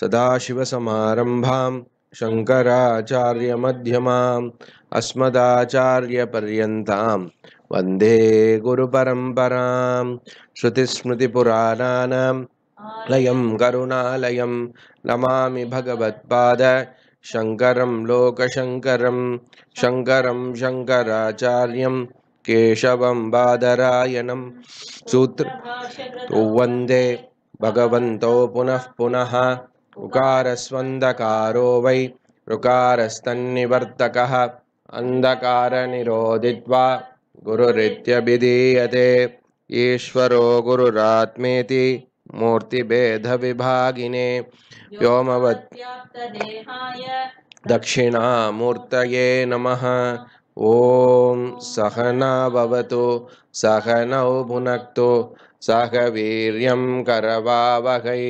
सदाशिवसमारम्भां शङ्कराचार्यमध्यमाम् अस्मदाचार्यपर्यन्तां वन्दे गुरुपरम्परां श्रुतिस्मृतिपुराणानां लयं करुणालयं नमामि भगवत्पाद शङ्करं लोकशङ्करं शङ्करं शङ्कराचार्यं केशवं बादरायणं सूत्र तु वन्दे भगवन्तो पुनः पुनः उकारस्वन्धकारो वै ऋकारस्तन्निवर्तकः अन्धकारनिरोदित्वा गुरुरित्यभिधीयते ईश्वरो गुरुरात्मेति मूर्तिभेदविभागिने व्योमवत् दक्षिणामूर्तये नमः ॐ सहना भवतु सहनौ भुनक्तु सह वीर्यं करवावहै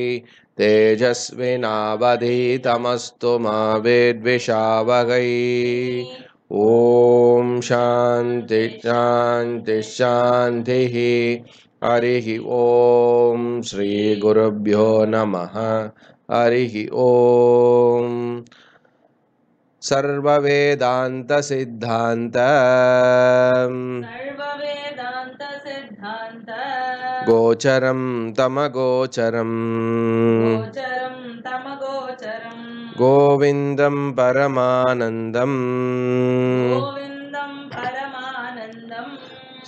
मा मावेद्विषावगै ॐ शान्ति शान्ति शान्तिः अरिः ॐ श्रीगुरुभ्यो नमः हरिः ॐ सर्ववेदान्तसिद्धान्त गोचरं तमगोचरम् गोविन्दं परमानन्दम्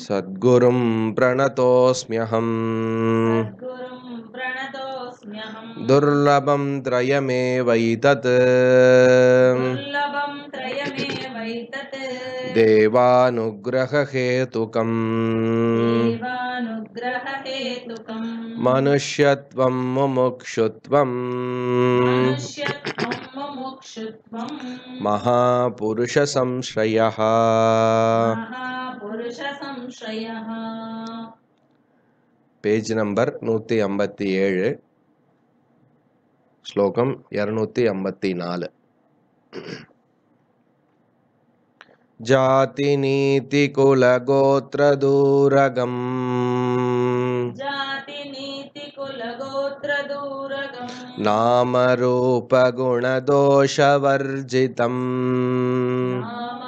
सद्गुरुं प्रणतोऽस्म्यहम् दुर्लभं त्रयमेवैतत् देवानुग्रहहेतुकम् मनुष्यत्वं मुमुक्षुत्वम् महापुरुषसंश्रयः पेज् नम्बर् नूति अम्बति अम्बे श्लोकं नाल। जातिनीतिकुलगोत्रदूरगम् नामरूपगुणदोषवर्जितम्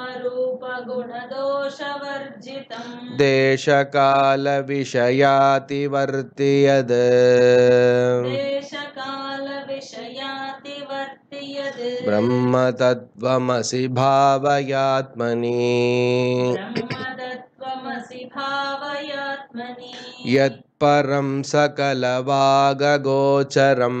देशकालविषयातिवर्ति यद् ब्रह्मतत्त्वमसि भावयात्मनि यत्परं सकलवागगोचरम्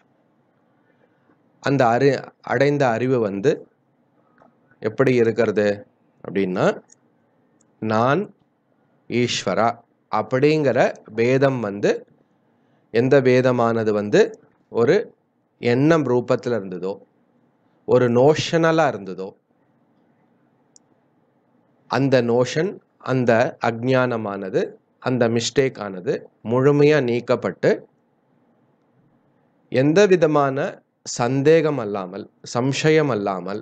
அந்த அறி அடைந்த அறிவு வந்து எப்படி இருக்கிறது அப்படின்னா நான் ஈஸ்வரா அப்படிங்கிற பேதம் வந்து எந்த பேதமானது வந்து ஒரு எண்ணம் ரூபத்தில் இருந்ததோ ஒரு நோஷனலாக இருந்ததோ அந்த நோஷன் அந்த அஜானமானது அந்த மிஸ்டேக் ஆனது முழுமையாக நீக்கப்பட்டு எந்த விதமான சந்தேகம் அல்லாமல் சம்சயம் அல்லாமல்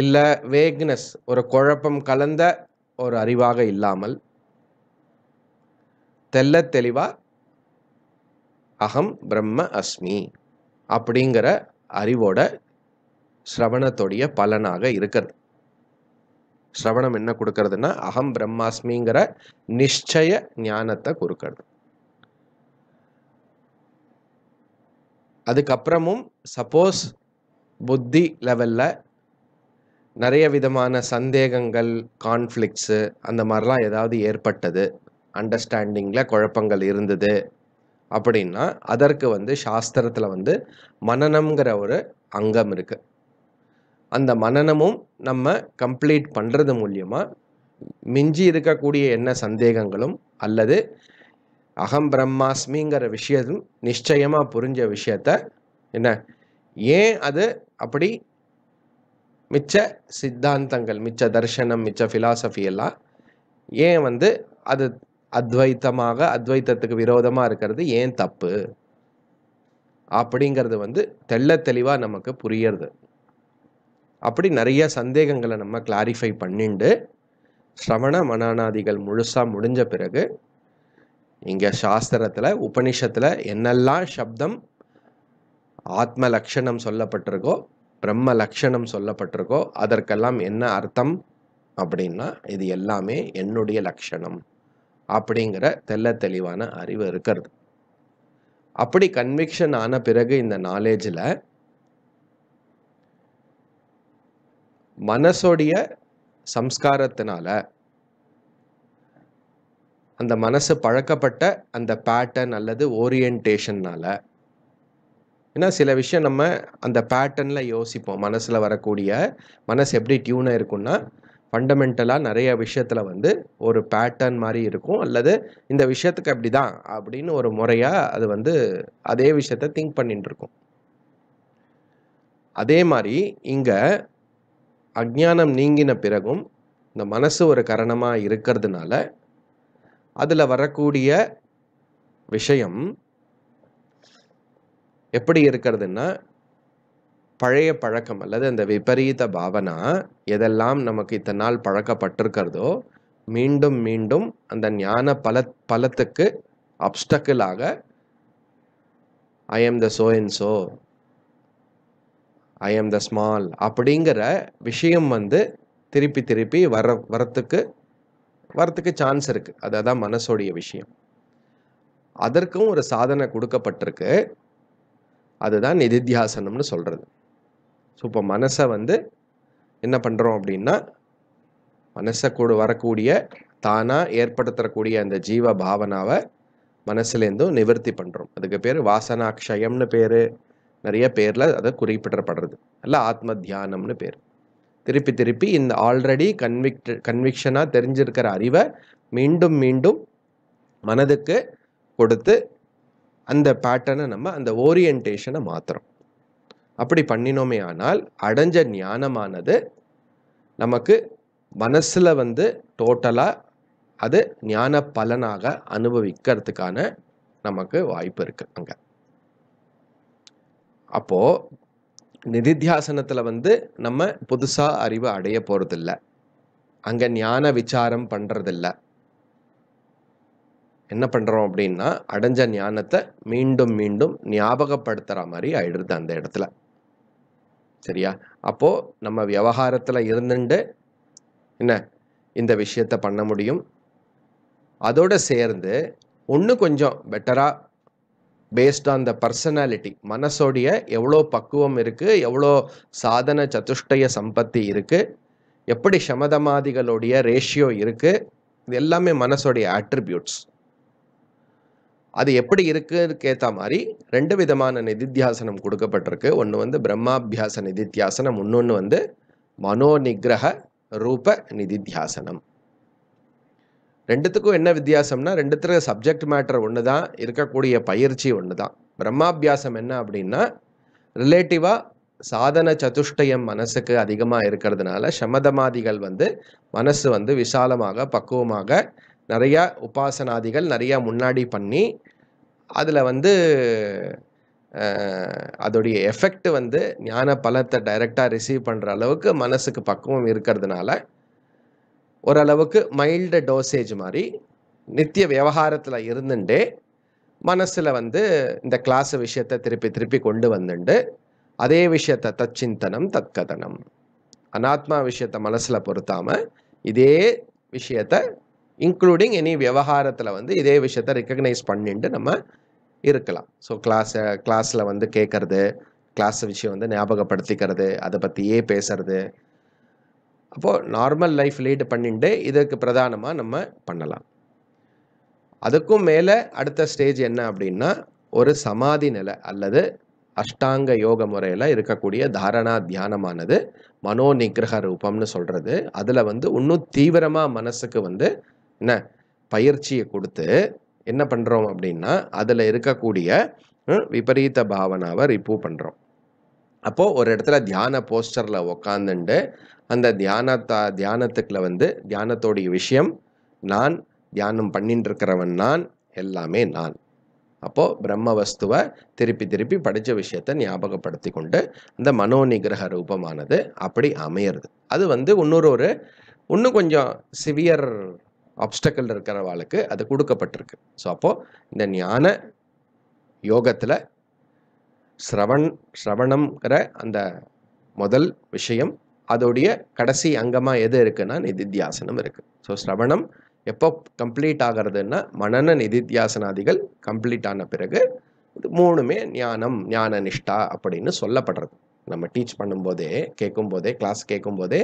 இல்லை வேக்னஸ் ஒரு குழப்பம் கலந்த ஒரு அறிவாக இல்லாமல் தெல்ல தெளிவா அகம் பிரம்ம அஸ்மி அப்படிங்கிற அறிவோட ஸ்ரவணத்தோடைய பலனாக இருக்கிறது ஸ்ரவணம் என்ன கொடுக்கறதுன்னா அகம் பிரம்மாஸ்மிங்கிற நிச்சய ஞானத்தை கொடுக்கறது அதுக்கப்புறமும் சப்போஸ் புத்தி லெவலில் நிறைய விதமான சந்தேகங்கள் கான்ஃப்ளிக்ஸு அந்த மாதிரிலாம் ஏதாவது ஏற்பட்டது அண்டர்ஸ்டாண்டிங்கில் குழப்பங்கள் இருந்தது அப்படின்னா அதற்கு வந்து சாஸ்திரத்தில் வந்து மனநம்ங்கிற ஒரு அங்கம் இருக்குது அந்த மனநமும் நம்ம கம்ப்ளீட் பண்ணுறது மூலியமாக மிஞ்சி இருக்கக்கூடிய என்ன சந்தேகங்களும் அல்லது அகம் பிரம்மாஸ்மிங்கிற விஷயம் நிச்சயமாக புரிஞ்ச விஷயத்த என்ன ஏன் அது அப்படி மிச்ச சித்தாந்தங்கள் மிச்ச தர்சனம் மிச்ச ஃபிலாசபி எல்லாம் ஏன் வந்து அது அத்வைத்தமாக அத்வைத்தத்துக்கு விரோதமாக இருக்கிறது ஏன் தப்பு அப்படிங்கிறது வந்து தெள்ள தெளிவாக நமக்கு புரியறது அப்படி நிறைய சந்தேகங்களை நம்ம கிளாரிஃபை பண்ணிண்டு ஸ்ரவண மனானாதிகள் முழுசாக முடிஞ்ச பிறகு இங்கே சாஸ்திரத்தில் உபனிஷத்தில் என்னெல்லாம் சப்தம் ஆத்ம லக்ஷணம் சொல்லப்பட்டிருக்கோ பிரம்ம லக்ஷணம் சொல்லப்பட்டிருக்கோ அதற்கெல்லாம் என்ன அர்த்தம் அப்படின்னா இது எல்லாமே என்னுடைய லக்ஷணம் அப்படிங்கிற தெல்ல தெளிவான அறிவு இருக்கிறது அப்படி கன்விக்ஷன் ஆன பிறகு இந்த நாலேஜில் மனசோடைய சம்ஸ்காரத்தினால அந்த மனசு பழக்கப்பட்ட அந்த பேட்டர்ன் அல்லது ஓரியன்டேஷன்னால் ஏன்னா சில விஷயம் நம்ம அந்த பேட்டர்னில் யோசிப்போம் மனசில் வரக்கூடிய மனசு எப்படி டியூனாக இருக்குன்னா ஃபண்டமெண்டலாக நிறைய விஷயத்தில் வந்து ஒரு பேட்டர்ன் மாதிரி இருக்கும் அல்லது இந்த விஷயத்துக்கு அப்படி தான் அப்படின்னு ஒரு முறையாக அது வந்து அதே விஷயத்த திங்க் பண்ணிட்டு இருக்கும் அதே மாதிரி இங்கே அஜ்ஞானம் நீங்கின பிறகும் இந்த மனசு ஒரு கரணமாக இருக்கிறதுனால அதில் வரக்கூடிய விஷயம் எப்படி இருக்கிறதுன்னா பழைய பழக்கம் அல்லது அந்த விபரீத பாவனா எதெல்லாம் நமக்கு இத்தனை நாள் பழக்கப்பட்டிருக்கிறதோ மீண்டும் மீண்டும் அந்த ஞான பல பலத்துக்கு அப்டக்கிளாக I am the so and so I am the small அப்படிங்கிற விஷயம் வந்து திருப்பி திருப்பி வர வரத்துக்கு வரத்துக்கு சான்ஸ் இருக்குது அதுதான் அதான் மனசோடைய விஷயம் அதற்கும் ஒரு சாதனை கொடுக்கப்பட்டிருக்கு அதுதான் நிதித்தியாசனம்னு சொல்கிறது ஸோ இப்போ மனசை வந்து என்ன பண்ணுறோம் அப்படின்னா மனசை கூட வரக்கூடிய தானாக ஏற்படுத்தக்கூடிய அந்த ஜீவ பாவனாவை மனசுலேருந்தும் நிவர்த்தி பண்ணுறோம் அதுக்கு பேர் வாசனாக்ஷயம்னு பேர் நிறைய பேரில் அதை குறிப்பிடப்படுறது அல்ல ஆத்ம தியானம்னு பேர் திருப்பி திருப்பி இந்த ஆல்ரெடி கன்விக்ட் கன்விக்ஷனாக தெரிஞ்சிருக்கிற அறிவை மீண்டும் மீண்டும் மனதுக்கு கொடுத்து அந்த பேட்டர்னை நம்ம அந்த ஓரியன்டேஷனை மாற்றுறோம் அப்படி பண்ணினோமே ஆனால் அடைஞ்ச ஞானமானது நமக்கு மனசில் வந்து டோட்டலாக அது ஞான பலனாக அனுபவிக்கிறதுக்கான நமக்கு வாய்ப்பு இருக்குது அங்கே அப்போது நிதித்தியாசனத்தில் வந்து நம்ம புதுசாக அறிவு அடைய போகிறதில்ல அங்கே ஞான விசாரம் பண்ணுறதில்ல என்ன பண்ணுறோம் அப்படின்னா அடைஞ்ச ஞானத்தை மீண்டும் மீண்டும் ஞாபகப்படுத்துகிற மாதிரி ஆயிடுறது அந்த இடத்துல சரியா அப்போது நம்ம விவகாரத்தில் இருந்துட்டு என்ன இந்த விஷயத்தை பண்ண முடியும் அதோடு சேர்ந்து ஒன்று கொஞ்சம் பெட்டராக பேஸ்ட் ஆன் த பர்சனாலிட்டி மனசோடைய எவ்வளோ பக்குவம் இருக்குது எவ்வளோ சாதன சதுஷ்டய சம்பத்தி இருக்குது எப்படி சமதமாதிகளுடைய ரேஷியோ இருக்குது இது எல்லாமே மனசோடைய ஆட்ரிபியூட்ஸ் அது எப்படி இருக்குதுக்கு ஏற்ற மாதிரி ரெண்டு விதமான நிதித்தியாசனம் கொடுக்கப்பட்டிருக்கு ஒன்று வந்து பிரம்மாபியாச நிதித்தியாசனம் இன்னொன்று வந்து மனோநிகிரக ரூப நிதித்தியாசனம் ரெண்டுத்துக்கும் என்ன வித்தியாசம்னா ரெண்டுத்துல சப்ஜெக்ட் மேட்டர் ஒன்று தான் இருக்கக்கூடிய பயிற்சி ஒன்று தான் பிரம்மாபியாசம் என்ன அப்படின்னா ரிலேட்டிவாக சாதன சதுஷ்டயம் மனசுக்கு அதிகமாக இருக்கிறதுனால சமதமாதிகள் வந்து மனசு வந்து விசாலமாக பக்குவமாக நிறையா உபாசனாதிகள் நிறையா முன்னாடி பண்ணி அதில் வந்து அதோடைய எஃபெக்ட் வந்து ஞான பலத்தை டைரெக்டாக ரிசீவ் பண்ணுற அளவுக்கு மனசுக்கு பக்குவம் இருக்கிறதுனால ஓரளவுக்கு மைல்டு டோசேஜ் மாதிரி நித்திய விவகாரத்தில் இருந்துட்டு மனசில் வந்து இந்த கிளாஸ் விஷயத்தை திருப்பி திருப்பி கொண்டு வந்துண்டு அதே விஷயத்தை தச்சிந்தனம் தற்கதனம் அனாத்மா விஷயத்தை மனசில் பொருத்தாமல் இதே விஷயத்தை இன்க்ளூடிங் எனி விவகாரத்தில் வந்து இதே விஷயத்த ரெக்கக்னைஸ் பண்ணிட்டு நம்ம இருக்கலாம் ஸோ கிளாஸை கிளாஸில் வந்து கேட்கறது கிளாஸ் விஷயம் வந்து ஞாபகப்படுத்திக்கிறது அதை பற்றியே பேசுறது அப்போது நார்மல் லைஃப் லீடு பண்ணிட்டு இதற்கு பிரதானமாக நம்ம பண்ணலாம் அதுக்கும் மேலே அடுத்த ஸ்டேஜ் என்ன அப்படின்னா ஒரு சமாதி நிலை அல்லது அஷ்டாங்க யோக முறையில் இருக்கக்கூடிய தாரணா தியானமானது மனோ நிகிரக ரூபம்னு சொல்கிறது அதில் வந்து இன்னும் தீவிரமாக மனசுக்கு வந்து என்ன பயிற்சியை கொடுத்து என்ன பண்ணுறோம் அப்படின்னா அதில் இருக்கக்கூடிய விபரீத பாவனாவை ரிப்பூவ் பண்ணுறோம் அப்போது ஒரு இடத்துல தியான போஸ்டரில் உக்காந்துண்டு அந்த தியானத்தா தியானத்துக்குள்ள வந்து தியானத்தோடைய விஷயம் நான் தியானம் பண்ணிட்டு இருக்கிறவன் நான் எல்லாமே நான் அப்போது பிரம்ம வஸ்துவை திருப்பி திருப்பி படித்த விஷயத்தை ஞாபகப்படுத்தி கொண்டு அந்த மனோ நிகிரக ரூபமானது அப்படி அமையிறது அது வந்து இன்னொரு ஒரு இன்னும் கொஞ்சம் சிவியர் ஆப்ஸ்டக்கிள் இருக்கிறவாளுக்கு அது கொடுக்கப்பட்டிருக்கு ஸோ அப்போது இந்த ஞான யோகத்தில் ஸ்ரவண் ஸ்ரவணங்கிற அந்த முதல் விஷயம் அதோடைய கடைசி அங்கமாக எது இருக்குன்னா நிதித்தியாசனம் இருக்குது ஸோ ஸ்ரவணம் எப்போ கம்ப்ளீட் ஆகிறதுன்னா மனன நிதித்தியாசனாதிகள் கம்ப்ளீட் ஆன பிறகு இது மூணுமே ஞானம் ஞான நிஷ்டா அப்படின்னு சொல்லப்படுறது நம்ம டீச் பண்ணும்போதே கேட்கும் போதே கிளாஸ் கேட்கும் போதே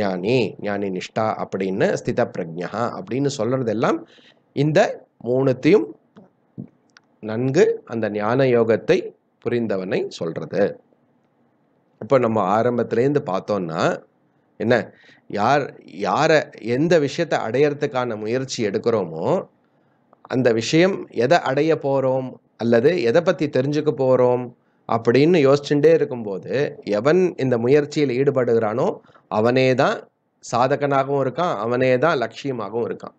ஞானி ஞானி நிஷ்டா அப்படின்னு ஸ்தித பிரஜா அப்படின்னு சொல்கிறதெல்லாம் இந்த மூணுத்தையும் நன்கு அந்த ஞான யோகத்தை புரிந்தவனை சொல்கிறது இப்போ நம்ம ஆரம்பத்துலேருந்து பார்த்தோம்னா என்ன யார் யாரை எந்த விஷயத்தை அடையிறதுக்கான முயற்சி எடுக்கிறோமோ அந்த விஷயம் எதை அடைய போகிறோம் அல்லது எதை பற்றி தெரிஞ்சுக்க போகிறோம் அப்படின்னு யோசிச்சுட்டே இருக்கும்போது எவன் இந்த முயற்சியில் ஈடுபடுகிறானோ அவனே தான் சாதகனாகவும் இருக்கான் அவனே தான் லட்சியமாகவும் இருக்கான்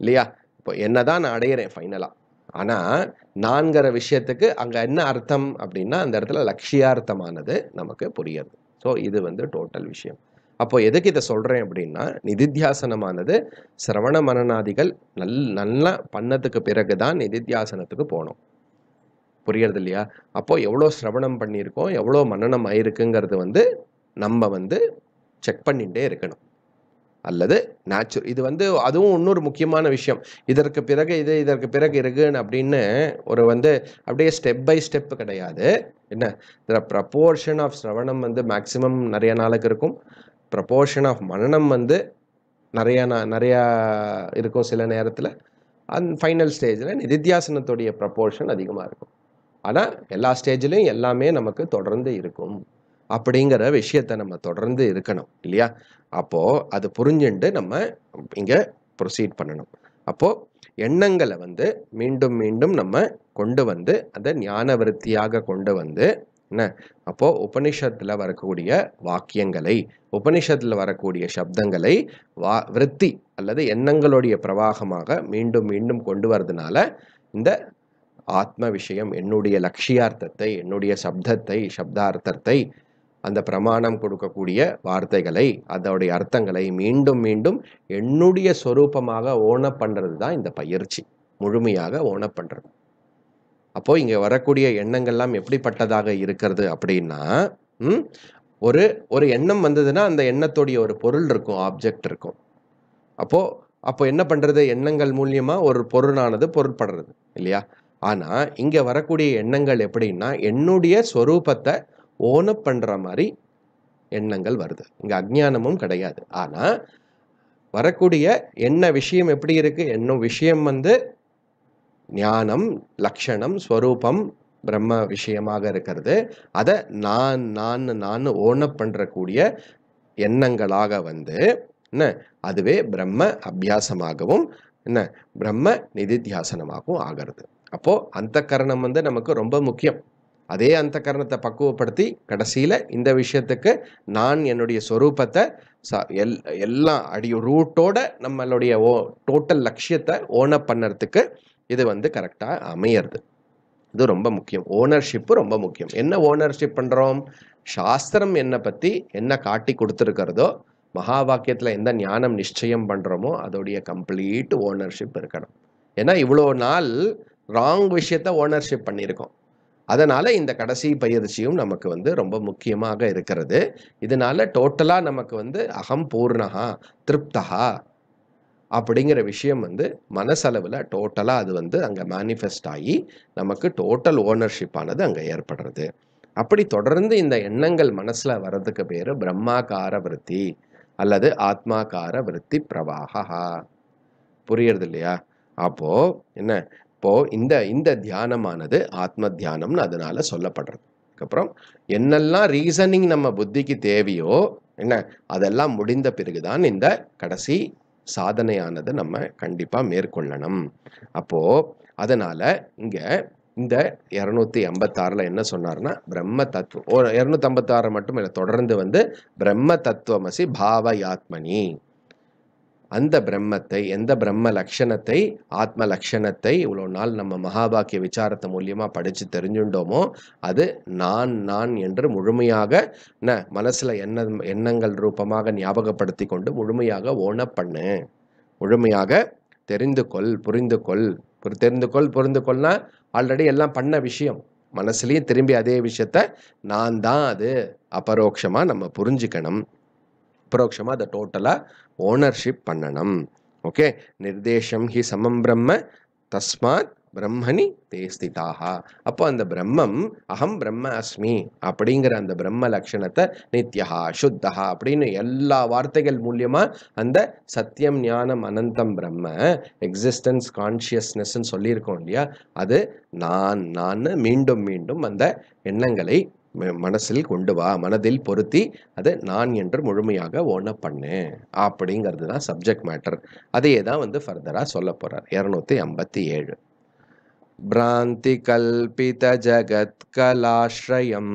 இல்லையா இப்போ என்ன தான் நான் அடையிறேன் ஃபைனலாக ஆனால் நான்கிற விஷயத்துக்கு அங்கே என்ன அர்த்தம் அப்படின்னா அந்த இடத்துல லட்சியார்த்தமானது நமக்கு புரியுது ஸோ இது வந்து டோட்டல் விஷயம் அப்போ எதுக்கு இதை சொல்கிறேன் அப்படின்னா நிதித்தியாசனமானது சிரவண மனநாதிகள் நல் நல்லா பண்ணதுக்கு பிறகு தான் நிதித்தியாசனத்துக்கு போகணும் புரியறது இல்லையா அப்போ எவ்வளோ சிரவணம் பண்ணியிருக்கோம் எவ்வளோ மனநம் ஆயிருக்குங்கிறது வந்து நம்ம வந்து செக் பண்ணிகிட்டே இருக்கணும் அல்லது நேச்சுரல் இது வந்து அதுவும் இன்னொரு முக்கியமான விஷயம் இதற்கு பிறகு இது இதற்கு பிறகு இருக்குன்னு அப்படின்னு ஒரு வந்து அப்படியே ஸ்டெப் பை ஸ்டெப் கிடையாது என்ன த ப்ரப்போர்ஷன் ஆஃப் சிரவணம் வந்து மேக்சிமம் நிறைய நாளுக்கு இருக்கும் ப்ரப்போர்ஷன் ஆஃப் மனநம் வந்து நிறையா நான் நிறையா இருக்கும் சில நேரத்தில் அந் ஃபைனல் ஸ்டேஜில் நிதித்தியாசனத்துடைய ப்ரப்போர்ஷன் அதிகமாக இருக்கும் ஆனால் எல்லா ஸ்டேஜ்லேயும் எல்லாமே நமக்கு தொடர்ந்து இருக்கும் அப்படிங்கிற விஷயத்த நம்ம தொடர்ந்து இருக்கணும் இல்லையா அப்போது அது புரிஞ்சுண்டு நம்ம இங்கே ப்ரொசீட் பண்ணணும் அப்போது எண்ணங்களை வந்து மீண்டும் மீண்டும் நம்ம கொண்டு வந்து அதை ஞான விருத்தியாக கொண்டு வந்து என்ன அப்போது உபனிஷத்தில் வரக்கூடிய வாக்கியங்களை உபனிஷத்தில் வரக்கூடிய சப்தங்களை வா விருத்தி அல்லது எண்ணங்களுடைய பிரவாகமாக மீண்டும் மீண்டும் கொண்டு வரதுனால இந்த ஆத்ம விஷயம் என்னுடைய லட்சியார்த்தத்தை என்னுடைய சப்தத்தை சப்தார்த்தத்தை அந்த பிரமாணம் கொடுக்கக்கூடிய வார்த்தைகளை அதோடைய அர்த்தங்களை மீண்டும் மீண்டும் என்னுடைய சொரூபமாக ஓன பண்ணுறது தான் இந்த பயிற்சி முழுமையாக ஓன பண்ணுறது அப்போது இங்கே வரக்கூடிய எண்ணங்கள்லாம் எப்படிப்பட்டதாக இருக்கிறது அப்படின்னா ஒரு ஒரு எண்ணம் வந்ததுன்னா அந்த எண்ணத்துடைய ஒரு பொருள் இருக்கும் ஆப்ஜெக்ட் இருக்கும் அப்போது அப்போ என்ன பண்ணுறது எண்ணங்கள் மூலியமாக ஒரு பொருளானது பொருட்படுறது இல்லையா ஆனால் இங்கே வரக்கூடிய எண்ணங்கள் எப்படின்னா என்னுடைய ஸ்வரூபத்தை ஓனப் பண்ணுற மாதிரி எண்ணங்கள் வருது இங்கே அஜ்ஞானமும் கிடையாது ஆனால் வரக்கூடிய என்ன விஷயம் எப்படி இருக்குது என்ன விஷயம் வந்து ஞானம் லக்ஷணம் ஸ்வரூபம் பிரம்ம விஷயமாக இருக்கிறது அதை நான் நான் நான் ஓனப் பண்ணுறக்கூடிய எண்ணங்களாக வந்து என்ன அதுவே பிரம்ம அபியாசமாகவும் என்ன பிரம்ம நிதித்தியாசனமாகவும் ஆகிறது அப்போது அந்த கரணம் வந்து நமக்கு ரொம்ப முக்கியம் அதே அந்த கரணத்தை பக்குவப்படுத்தி கடைசியில் இந்த விஷயத்துக்கு நான் என்னுடைய ஸ்வரூபத்தை ச எல் எல்லாம் அடி ரூட்டோட நம்மளுடைய ஓ டோட்டல் லட்சியத்தை ஓனப் பண்ணுறதுக்கு இது வந்து கரெக்டாக அமையிறது இது ரொம்ப முக்கியம் ஓனர்ஷிப்பு ரொம்ப முக்கியம் என்ன ஓனர்ஷிப் பண்ணுறோம் சாஸ்திரம் என்னை பற்றி என்ன காட்டி கொடுத்துருக்கிறதோ மகா வாக்கியத்தில் எந்த ஞானம் நிச்சயம் பண்ணுறோமோ அதோடைய கம்ப்ளீட் ஓனர்ஷிப் இருக்கணும் ஏன்னா இவ்வளோ நாள் ராங் விஷயத்த ஓனர்ஷிப் பண்ணியிருக்கோம் அதனால் இந்த கடைசி பயிற்சியும் நமக்கு வந்து ரொம்ப முக்கியமாக இருக்கிறது இதனால் டோட்டலாக நமக்கு வந்து அகம் பூர்ணகா திருப்தகா அப்படிங்கிற விஷயம் வந்து மனசளவில் டோட்டலாக அது வந்து அங்கே மேனிஃபெஸ்ட் ஆகி நமக்கு டோட்டல் ஓனர்ஷிப்பானது அங்கே ஏற்படுறது அப்படி தொடர்ந்து இந்த எண்ணங்கள் மனசில் வர்றதுக்கு பேர் பிரம்மாக்கார விருத்தி அல்லது ஆத்மாக்கார விருத்தி பிரவாகா புரியறது இல்லையா அப்போது என்ன அப்போ இந்த இந்த தியானமானது ஆத்ம தியானம்னு அதனால் சொல்லப்படுறது அதுக்கப்புறம் என்னெல்லாம் ரீசனிங் நம்ம புத்திக்கு தேவையோ என்ன அதெல்லாம் முடிந்த பிறகுதான் இந்த கடைசி சாதனையானது நம்ம கண்டிப்பாக மேற்கொள்ளணும் அப்போது அதனால் இங்கே இந்த இரநூத்தி ஐம்பத்தாறில் என்ன சொன்னார்னா பிரம்ம தத்துவம் இரநூத்தி ஐம்பத்தாறு மட்டும் இல்லை தொடர்ந்து வந்து பிரம்ம தத்துவமசி பாவயாத்மனி அந்த பிரம்மத்தை எந்த பிரம்ம லக்ஷணத்தை ஆத்ம லக்ஷணத்தை இவ்வளோ நாள் நம்ம மகாபாக்கிய விசாரத்தை மூலியமாக படித்து தெரிஞ்சுட்டோமோ அது நான் நான் என்று முழுமையாக ந மனசில் எண்ண எண்ணங்கள் ரூபமாக ஞாபகப்படுத்தி கொண்டு முழுமையாக ஓன பண்ணு முழுமையாக தெரிந்து கொள் புரிந்து கொள் தெரிந்து கொள் புரிந்து கொள்னா ஆல்ரெடி எல்லாம் பண்ண விஷயம் மனசுலேயும் திரும்பி அதே விஷயத்த நான் தான் அது அபரோக்ஷமாக நம்ம புரிஞ்சுக்கணும் அபரோக்ஷமாக அதை டோட்டலாக ஓனர்ஷிப் பண்ணணும் ஓகே நிர்தேஷம் ஹி சமம் பிரம்ம தஸ்மாத் பிரம்மணி தேஸ்திதாக அப்போ அந்த பிரம்மம் அகம் பிரம்ம அஸ்மி அப்படிங்கிற அந்த பிரம்ம லக்ஷணத்தை நித்யா சுத்தா அப்படின்னு எல்லா வார்த்தைகள் மூலியமாக அந்த சத்தியம் ஞானம் அனந்தம் பிரம்ம எக்ஸிஸ்டன்ஸ் கான்ஷியஸ்னஸ்ன்னு சொல்லியிருக்கோம் இல்லையா அது நான் நான் மீண்டும் மீண்டும் அந்த எண்ணங்களை மனசில் கொண்டு வா மனதில் பொருத்தி அதை நான் என்று முழுமையாக ஓன பண்ணு அப்படிங்கிறது தான் சப்ஜெக்ட் மேட்டர் அதையே தான் வந்து ஃபர்தராக சொல்ல போகிறார் இரநூத்தி ஐம்பத்தி ஏழு பிராந்தி கல்பித ஜகத் கலாஷ்ரயம்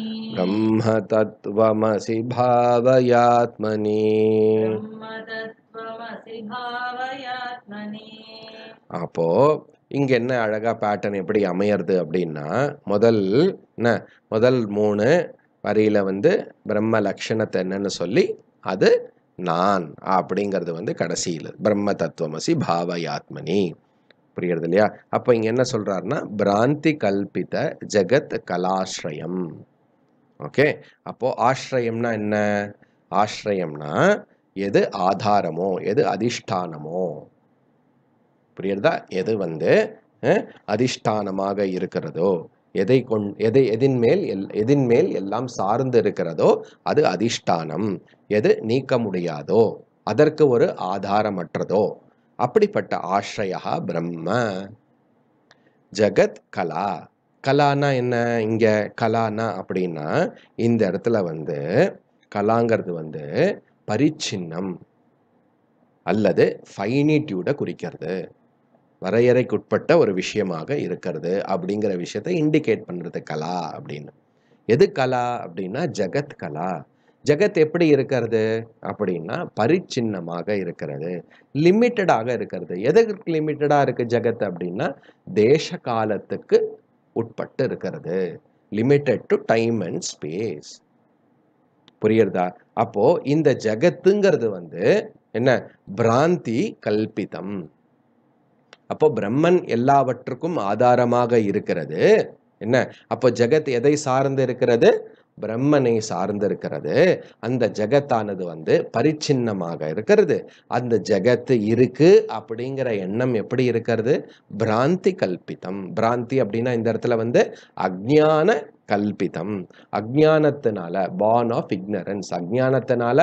பிரம்மதத்துவமசி பாவயாத்மனி அப்போ இங்க என்ன அழகா பேட்டர்ன் எப்படி அமையறது அப்படின்னா முதல் என்ன முதல் மூணு வரியில வந்து பிரம்ம லட்சணத்தை என்னன்னு சொல்லி அது நான் அப்படிங்கிறது வந்து கடைசியில் பிரம்ம தத்துவமசி பாவயாத்மனி புரியுறது இல்லையா அப்போ இங்க என்ன சொல்றாருன்னா பிராந்தி கல்பித ஜெகத் கலாஸ்ரயம் ஓகே அப்போது ஆசிரியம்னா என்ன ஆசிரியம்னா எது ஆதாரமோ எது அதிஷ்டானமோ புரியுறதா எது வந்து அதிஷ்டானமாக இருக்கிறதோ எதை கொண் எதை எதின் மேல் எல் எதின் மேல் எல்லாம் சார்ந்து இருக்கிறதோ அது அதிஷ்டானம் எது நீக்க முடியாதோ அதற்கு ஒரு ஆதாரமற்றதோ அப்படிப்பட்ட ஆசிரியா பிரம்ம ஜகத் கலா கலானா என்ன இங்கே கலானா அப்படின்னா இந்த இடத்துல வந்து கலாங்கிறது வந்து பரிச்சின்னம் அல்லது ஃபைனிட்யூடை குறிக்கிறது வரையறைக்குட்பட்ட ஒரு விஷயமாக இருக்கிறது அப்படிங்கிற விஷயத்தை இண்டிகேட் பண்ணுறது கலா அப்படின்னு எது கலா அப்படின்னா ஜெகத் கலா ஜெகத் எப்படி இருக்கிறது அப்படின்னா பரிச்சின்னமாக இருக்கிறது லிமிட்டடாக இருக்கிறது எதற்கு லிமிட்டடாக இருக்குது ஜெகத் அப்படின்னா தேச காலத்துக்கு உட்பட்டு இருக்கிறது limited to time and space புரியுறதா அப்போ இந்த ஜகத்துங்கிறது வந்து என்ன பிராந்தி கல்பிதம் அப்போ பிரம்மன் எல்லாவற்றுக்கும் ஆதாரமாக இருக்கிறது என்ன அப்போ ஜெகத் எதை சார்ந்து இருக்கிறது பிரம்மனை சார்ந்திருக்கிறது அந்த ஜெகத்தானது வந்து பரிச்சின்னமாக இருக்கிறது அந்த ஜெகத்து இருக்கு அப்படிங்கிற எண்ணம் எப்படி இருக்கிறது பிராந்தி கல்பித்தம் பிராந்தி அப்படின்னா இந்த இடத்துல வந்து அக்ஞான கல்பிதம் அஜானத்தினால பான் ஆஃப் இக்னரன்ஸ் அஜானத்தினால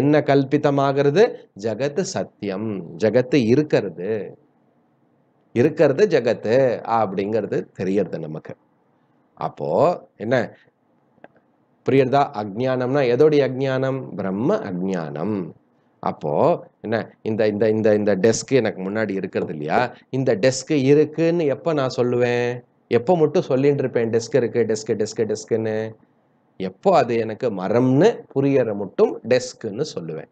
என்ன கல்பிதமாகிறது ஜகத்து சத்தியம் ஜகத்து இருக்கிறது இருக்கிறது ஜகத்து அப்படிங்கிறது தெரியறது நமக்கு அப்போ என்ன புரியுறதா அஜ்ஞானம்னா எதோடைய அஜ்ஞானம் பிரம்ம அக்ஞானம் அப்போது என்ன இந்த இந்த இந்த இந்த டெஸ்க்கு எனக்கு முன்னாடி இருக்கிறது இல்லையா இந்த டெஸ்க்கு இருக்குன்னு எப்போ நான் சொல்லுவேன் எப்போ மட்டும் சொல்லிட்டு இருப்பேன் டெஸ்க் இருக்குது டெஸ்க் டெஸ்க்கு டெஸ்க்குன்னு எப்போ அது எனக்கு மரம்னு புரியற மட்டும் டெஸ்க்குன்னு சொல்லுவேன்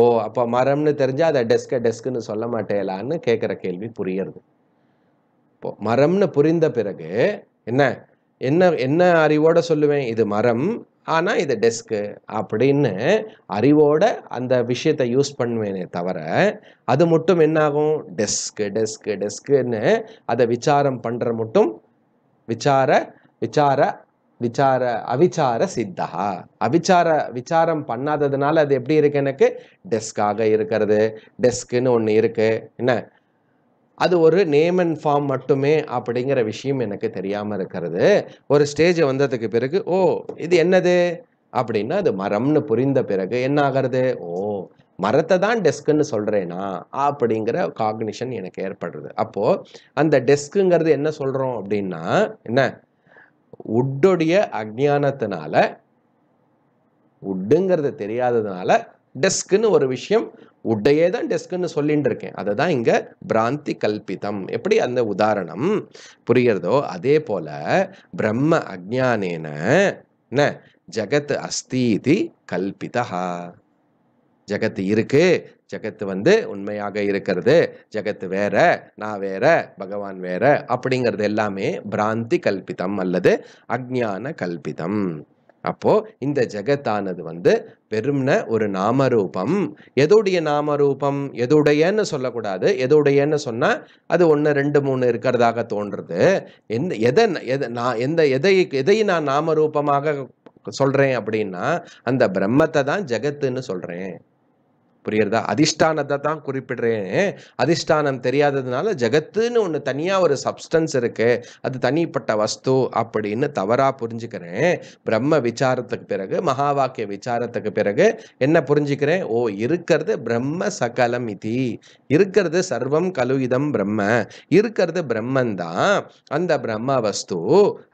ஓ அப்போ மரம்னு தெரிஞ்சால் அதை டெஸ்க்கை டெஸ்க்குன்னு சொல்ல மாட்டேலான்னு கேட்குற கேள்வி புரியறது இப்போ மரம்னு புரிந்த பிறகு என்ன என்ன என்ன அறிவோட சொல்லுவேன் இது மரம் ஆனால் இது டெஸ்க்கு அப்படின்னு அறிவோட அந்த விஷயத்தை யூஸ் பண்ணுவேனே தவிர அது மட்டும் என்னாகும் டெஸ்க்கு டெஸ்க்கு டெஸ்க்குன்னு அதை விசாரம் பண்ணுற மட்டும் விசார விசார விசார அவிச்சார சித்தா அவிச்சார விசாரம் பண்ணாததுனால அது எப்படி இருக்கு எனக்கு டெஸ்க்காக இருக்கிறது டெஸ்க்குன்னு ஒன்று இருக்குது என்ன அது ஒரு நேம் அண்ட் ஃபார்ம் மட்டுமே அப்படிங்கிற விஷயம் எனக்கு தெரியாமல் இருக்கிறது ஒரு ஸ்டேஜ் வந்ததுக்கு பிறகு ஓ இது என்னது அப்படின்னா அது மரம்னு புரிந்த பிறகு என்ன ஆகிறது ஓ மரத்தை தான் டெஸ்க்குன்னு சொல்கிறேனா அப்படிங்கிற காக்னிஷன் எனக்கு ஏற்படுறது அப்போது அந்த டெஸ்க்குங்கிறது என்ன சொல்கிறோம் அப்படின்னா என்ன உட்டுடைய அஜானத்தினால உட்டுங்கிறது தெரியாததுனால டெஸ்க்குன்னு ஒரு விஷயம் உடையே தான் டெஸ்க்குன்னு சொல்லிட்டு இருக்கேன் அதை தான் இங்கே பிராந்தி கல்பிதம் எப்படி அந்த உதாரணம் புரிகிறதோ அதே போல பிரம்ம அஜானேன என்ன ஜகத் அஸ்தி கல்பிதா ஜகத்து இருக்கு ஜகத்து வந்து உண்மையாக இருக்கிறது ஜகத்து வேற நான் வேற பகவான் வேற அப்படிங்கிறது எல்லாமே பிராந்தி கல்பிதம் அல்லது அஜான கல்பிதம் அப்போது இந்த ஜெகத்தானது வந்து வெறும்ன ஒரு நாமரூபம் எதோடைய நாமரூபம் எதோடையன்னு சொல்லக்கூடாது எதோடையன்னு சொன்னால் அது ஒன்று ரெண்டு மூணு இருக்கிறதாக தோன்றுறது எந்த எதை எதை நான் எந்த எதை எதை நான் நாமரூபமாக சொல்கிறேன் அப்படின்னா அந்த பிரம்மத்தை தான் ஜெகத்துன்னு சொல்கிறேன் புரியுறதா அதிஷ்டானத்தை தான் குறிப்பிடுறேன் அதிஷ்டானம் தெரியாததுனால ஜகத்துன்னு ஒன்று தனியாக ஒரு சப்ஸ்டன்ஸ் இருக்குது அது தனிப்பட்ட வஸ்து அப்படின்னு தவறாக புரிஞ்சுக்கிறேன் பிரம்ம விசாரத்துக்கு பிறகு மகா வாக்கிய விசாரத்துக்கு பிறகு என்ன புரிஞ்சுக்கிறேன் ஓ இருக்கிறது பிரம்ம சகலம் இதி இருக்கிறது சர்வம் கலுகிதம் பிரம்ம இருக்கிறது பிரம்மன் தான் அந்த பிரம்ம வஸ்து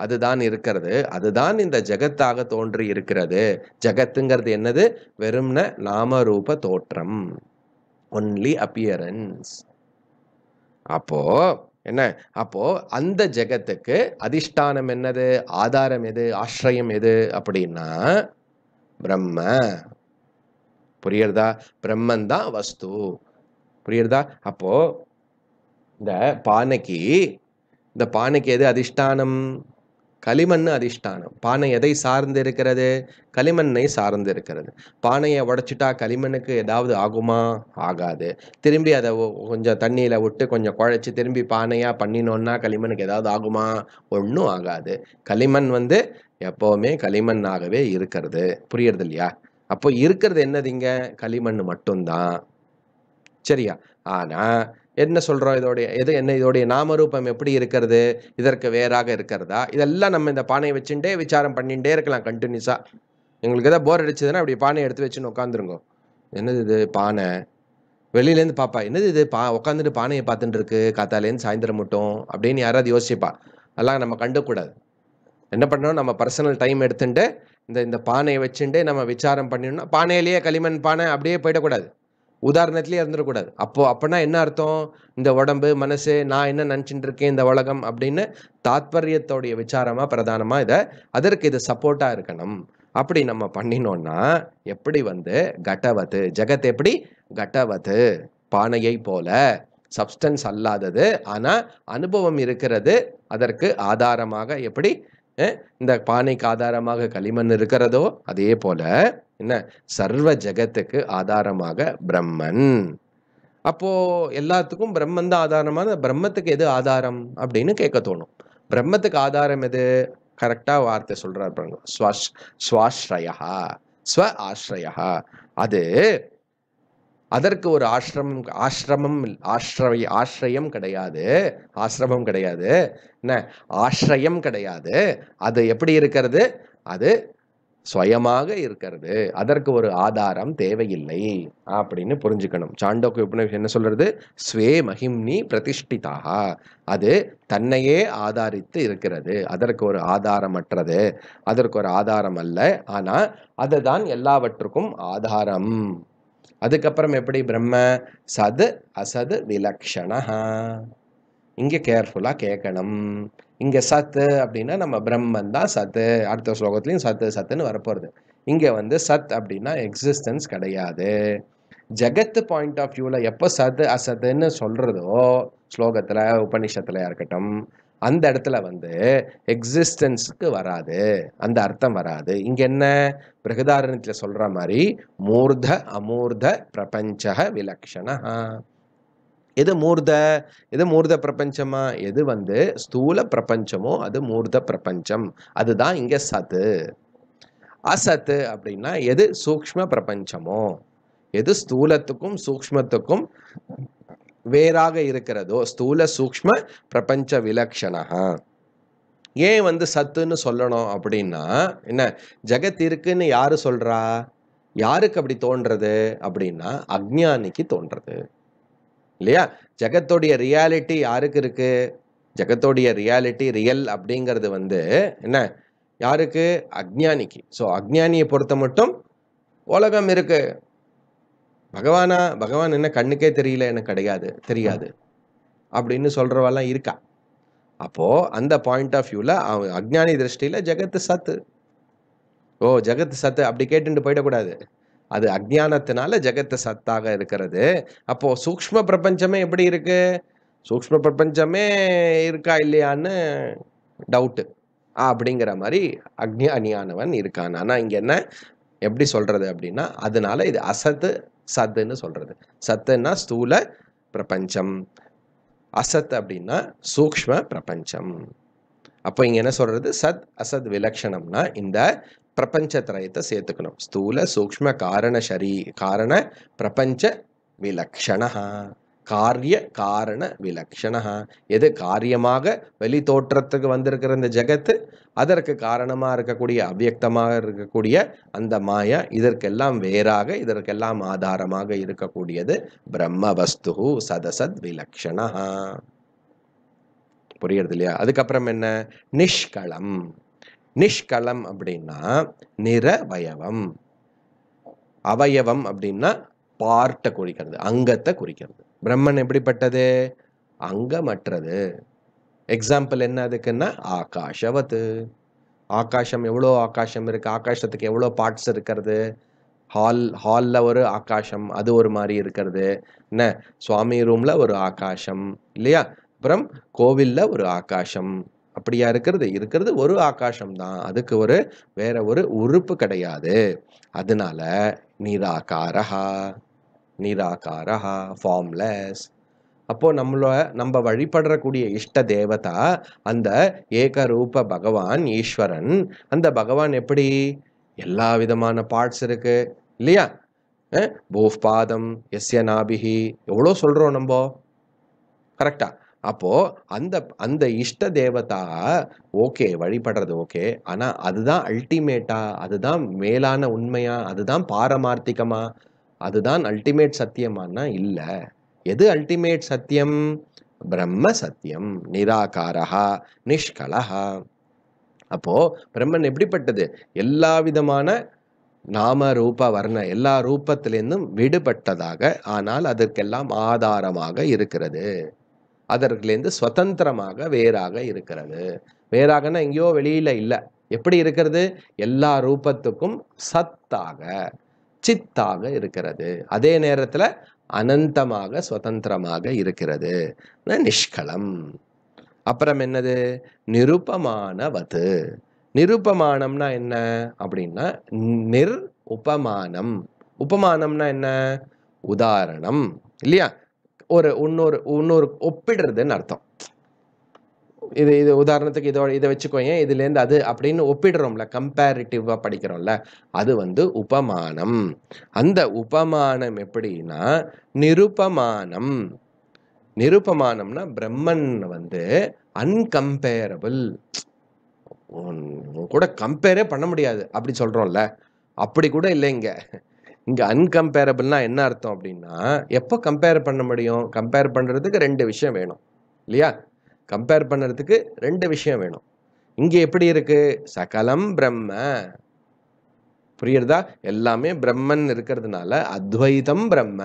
அதுதான் இருக்கிறது அதுதான் இந்த ஜெகத்தாக தோன்றி இருக்கிறது ஜெகத்துங்கிறது என்னது வெறும்ன நாமரூப தோற்றம் தோற்றம் ஒன்லி அப்பியரன்ஸ் அப்போ என்ன அப்போ அந்த ஜெகத்துக்கு அதிஷ்டானம் என்னது ஆதாரம் எது ஆசிரியம் எது அப்படின்னா பிரம்ம புரியுறதா பிரம்மன் தான் வஸ்து புரியுறதா அப்போ இந்த பானைக்கு இந்த பானைக்கு எது அதிஷ்டானம் களிமண் அதிஷ்டானம் பானை எதை சார்ந்து இருக்கிறது களிமண்ணை சார்ந்து இருக்கிறது பானையை உடைச்சிட்டா களிமண்ணுக்கு ஏதாவது ஆகுமா ஆகாது திரும்பி அதை கொஞ்சம் தண்ணியில் விட்டு கொஞ்சம் குழைச்சி திரும்பி பானையாக பண்ணினோன்னா களிமண்ணுக்கு ஏதாவது ஆகுமா ஒன்றும் ஆகாது களிமண் வந்து எப்போவுமே களிமண்ணாகவே இருக்கிறது புரியறது இல்லையா அப்போ இருக்கிறது என்னதுங்க களிமண் மட்டும்தான் சரியா ஆனால் என்ன சொல்கிறோம் இதோடைய எது என்ன இதோடைய நாமரூபம் எப்படி இருக்கிறது இதற்கு வேறாக இருக்கிறதா இதெல்லாம் நம்ம இந்த பானையை வச்சுட்டே விசாரம் பண்ணிகிட்டே இருக்கலாம் கண்டினியூஸாக எங்களுக்கு எதாவது போர் அடிச்சதுன்னா அப்படி பானையை எடுத்து வச்சுன்னு உட்காந்துருங்கோ என்னது இது பானை வெளியிலேருந்து பார்ப்பா என்னது இது பா உட்காந்துட்டு பானையை பார்த்துட்டு இருக்கு காத்தாலேருந்து சாயந்தரம் மட்டும் அப்படின்னு யாராவது யோசிப்பா அதெல்லாம் நம்ம கண்டுக்கூடாது என்ன பண்ணணும் நம்ம பர்சனல் டைம் எடுத்துட்டு இந்த இந்த பானையை வச்சுட்டு நம்ம விசாரம் பண்ணிடணும் பானையிலேயே களிமண் பானை அப்படியே போயிடக்கூடாது உதாரணத்துலேயே இருந்துடக்கூடாது அப்போ அப்படின்னா என்ன அர்த்தம் இந்த உடம்பு மனசு நான் என்ன நினச்சிட்டு இருக்கேன் இந்த உலகம் அப்படின்னு தாத்பரியத்தோடைய விசாரமாக பிரதானமாக இதை அதற்கு இது சப்போர்ட்டாக இருக்கணும் அப்படி நம்ம பண்ணினோம்னா எப்படி வந்து கட்டவத்து ஜெகத் எப்படி கட்டவத்து பானையை போல சப்ஸ்டன்ஸ் அல்லாதது ஆனால் அனுபவம் இருக்கிறது அதற்கு ஆதாரமாக எப்படி இந்த பானைக்கு ஆதாரமாக களிமண் இருக்கிறதோ அதே போல என்ன சர்வ ஜகத்துக்கு ஆதாரமாக பிரம்மன் அப்போ எல்லாத்துக்கும் பிரம்மன் தான் ஆதாரமான பிரம்மத்துக்கு எது ஆதாரம் அப்படின்னு கேட்க தோணும் பிரம்மத்துக்கு ஆதாரம் எது கரெக்டாக வார்த்தை சொல்றாரு பாருங்க ஸ்வாஷ் ஸ்வாஸ்ரயா ஸ்வ ஆஸ்ரயா அது அதற்கு ஒரு ஆசிரமம் ஆசிரமம் ஆஸ்ரய ஆசிரியம் கிடையாது ஆசிரமம் கிடையாது என்ன ஆசிரியம் கிடையாது அது எப்படி இருக்கிறது அது சுயமாக இருக்கிறது அதற்கு ஒரு ஆதாரம் தேவையில்லை அப்படின்னு புரிஞ்சுக்கணும் சாண்டோக்கு உபநிஷம் என்ன சொல்றது ஸ்வே மகிம்னி பிரதிஷ்டிதாக அது தன்னையே ஆதாரித்து இருக்கிறது அதற்கு ஒரு ஆதாரமற்றது அதற்கு ஒரு ஆதாரம் அல்ல ஆனால் அதுதான் எல்லாவற்றுக்கும் ஆதாரம் அதுக்கப்புறம் எப்படி பிரம்ம சது அசது விலக்ஷணா இங்கே கேர்ஃபுல்லாக கேட்கணும் இங்கே சத்து அப்படின்னா நம்ம பிரம்மன் தான் சத்து அடுத்த ஸ்லோகத்துலேயும் சத்து சத்துன்னு வரப்போகிறது இங்கே வந்து சத் அப்படின்னா எக்ஸிஸ்டன்ஸ் கிடையாது ஜெகத்து பாயிண்ட் ஆஃப் வியூவில் எப்போ சத்து அசத்துன்னு சொல்கிறதோ ஸ்லோகத்தில் உபநிஷத்துலையாக இருக்கட்டும் அந்த இடத்துல வந்து எக்ஸிஸ்டன்ஸுக்கு வராது அந்த அர்த்தம் வராது இங்கே என்ன பிரகதாரணத்தில் சொல்கிற மாதிரி மூர்த அமூர்த பிரபஞ்ச விலக்ஷணா எது மூர்த எது மூர்த பிரபஞ்சமா எது வந்து ஸ்தூல பிரபஞ்சமோ அது மூர்த பிரபஞ்சம் அதுதான் இங்கே சத்து அசத்து அப்படின்னா எது சூக்ம பிரபஞ்சமோ எது ஸ்தூலத்துக்கும் சூக்மத்துக்கும் வேறாக இருக்கிறதோ ஸ்தூல சூக்ம பிரபஞ்ச விலக்ஷணா ஏன் வந்து சத்துன்னு சொல்லணும் அப்படின்னா என்ன ஜெகத் இருக்குன்னு யாரு சொல்றா யாருக்கு அப்படி தோன்றது அப்படின்னா அக்ஞானிக்கு தோன்றது இல்லையா ஜெகத்துடைய ரியாலிட்டி யாருக்கு இருக்கு ஜெகத்தோடைய ரியாலிட்டி ரியல் அப்படிங்கிறது வந்து என்ன யாருக்கு அக்ஞானிக்கு ஸோ அக்ஞானியை பொறுத்த மட்டும் உலகம் இருக்கு பகவானா பகவான் என்ன கண்ணுக்கே தெரியல எனக்கு கிடையாது தெரியாது அப்படின்னு சொல்கிறவெல்லாம் இருக்கா அப்போது அந்த பாயிண்ட் ஆஃப் வியூவில் அவன் அக்ஞானி திருஷ்டியில் ஜெகத்து சத்து ஓ ஜெகத்து சத்து அப்படி கேட்டுட்டு போயிடக்கூடாது அது அஜானத்தினால ஜெகத்து சத்தாக இருக்கிறது அப்போது சூக்ம பிரபஞ்சமே எப்படி இருக்குது சூக்ம பிரபஞ்சமே இருக்கா இல்லையான்னு டவுட்டு அப்படிங்கிற மாதிரி அக்ஞானியானவன் இருக்கான் ஆனால் இங்கே என்ன எப்படி சொல்கிறது அப்படின்னா அதனால இது அசத்து சத்துன்னு சொல்கிறது சத்துன்னா ஸ்தூல பிரபஞ்சம் அசத் அப்படின்னா சூக்ம பிரபஞ்சம் அப்போ இங்கே என்ன சொல்கிறது சத் அசத் விலக்ஷணம்னா இந்த ప్రపంచ త్రయత సేతుకుణం స్థూల సూక్ష్మ కారణ శరీ కారణ ప్రపంచ విలక్షణ காரிய காரண விலக்ஷணா எது காரியமாக வெளி தோற்றத்துக்கு வந்திருக்கிற இந்த ஜெகத்து அதற்கு காரணமாக இருக்கக்கூடிய அவ்வியக்தமாக இருக்கக்கூடிய அந்த மாயா இதற்கெல்லாம் வேறாக இதற்கெல்லாம் ஆதாரமாக இருக்கக்கூடியது பிரம்ம வஸ்து சதசத் விலக்ஷணா புரியுறது இல்லையா அதுக்கப்புறம் என்ன நிஷ்களம் நிஷ்கலம் அப்படின்னா நிறவயவம் அவயவம் அப்படின்னா பார்ட்டை குறிக்கிறது அங்கத்தை குறிக்கிறது பிரம்மன் எப்படிப்பட்டது அங்கமற்றது எக்ஸாம்பிள் என்ன அதுக்குன்னா ஆகாஷவத்து ஆகாஷம் எவ்வளோ ஆகாஷம் இருக்குது ஆகாஷத்துக்கு எவ்வளோ பார்ட்ஸ் இருக்கிறது ஹால் ஹாலில் ஒரு ஆகாஷம் அது ஒரு மாதிரி இருக்கிறது என்ன சுவாமி ரூமில் ஒரு ஆகாஷம் இல்லையா அப்புறம் கோவிலில் ஒரு ஆகாஷம் அப்படியா இருக்கிறது இருக்கிறது ஒரு தான் அதுக்கு ஒரு வேற ஒரு உறுப்பு கிடையாது அதனால நிராகாரஹா நிராகாரஹா ஃபார்ம்லெஸ் அப்போது நம்மள நம்ம வழிபடக்கூடிய இஷ்ட தேவதா அந்த ஏகரூப பகவான் ஈஸ்வரன் அந்த பகவான் எப்படி எல்லா விதமான பார்ட்ஸ் இருக்கு இல்லையா பூஃபாதம் பாதம் எஸ்ய நாபிகி எவ்வளோ சொல்கிறோம் நம்ம கரெக்டா அப்போது அந்த அந்த இஷ்ட தேவதா ஓகே வழிபடுறது ஓகே ஆனால் அதுதான் அல்டிமேட்டா அதுதான் மேலான உண்மையா அதுதான் பாரமார்த்திகமா அதுதான் அல்டிமேட் சத்தியமானா இல்லை எது அல்டிமேட் சத்தியம் பிரம்ம சத்தியம் நிராகாரா நிஷ்கலா அப்போது பிரம்மன் எப்படிப்பட்டது எல்லா விதமான நாம ரூப வர்ண எல்லா ரூபத்திலேருந்தும் விடுபட்டதாக ஆனால் அதற்கெல்லாம் ஆதாரமாக இருக்கிறது அதற்குலேருந்து சுதந்திரமாக வேறாக இருக்கிறது வேறாகனா எங்கேயோ வெளியில் இல்லை எப்படி இருக்கிறது எல்லா ரூபத்துக்கும் சத்தாக சித்தாக இருக்கிறது அதே நேரத்தில் அனந்தமாக சுதந்திரமாக இருக்கிறது நிஷ்கலம் அப்புறம் என்னது நிருபமானவது நிருபமானம்னா என்ன அப்படின்னா நிர் உபமானம் உபமானம்னா என்ன உதாரணம் இல்லையா ஒரு இன்னொரு இன்னொரு ஒப்பிடுறதுன்னு அர்த்தம் இது இது உதாரணத்துக்கு இதோட இதை வச்சுக்கோங்க இதுலேருந்து அது அப்படின்னு ஒப்பிடுறோம்ல கம்பேரிட்டிவாக படிக்கிறோம்ல அது வந்து உபமானம் அந்த உபமானம் எப்படின்னா நிருபமானம் நிருபமானம்னா பிரம்மன் வந்து அன்கம்பேரபிள் கூட கம்பேரே பண்ண முடியாது அப்படி சொல்கிறோம்ல அப்படி கூட இல்லைங்க இங்கே அன்கம்பேரபிள்னா என்ன அர்த்தம் அப்படின்னா எப்போ கம்பேர் பண்ண முடியும் கம்பேர் பண்ணுறதுக்கு ரெண்டு விஷயம் வேணும் இல்லையா கம்பேர் பண்ணுறதுக்கு ரெண்டு விஷயம் வேணும் இங்கே எப்படி இருக்குது சகலம் பிரம்ம புரியுறதா எல்லாமே பிரம்மன் இருக்கிறதுனால அத்வைதம் பிரம்ம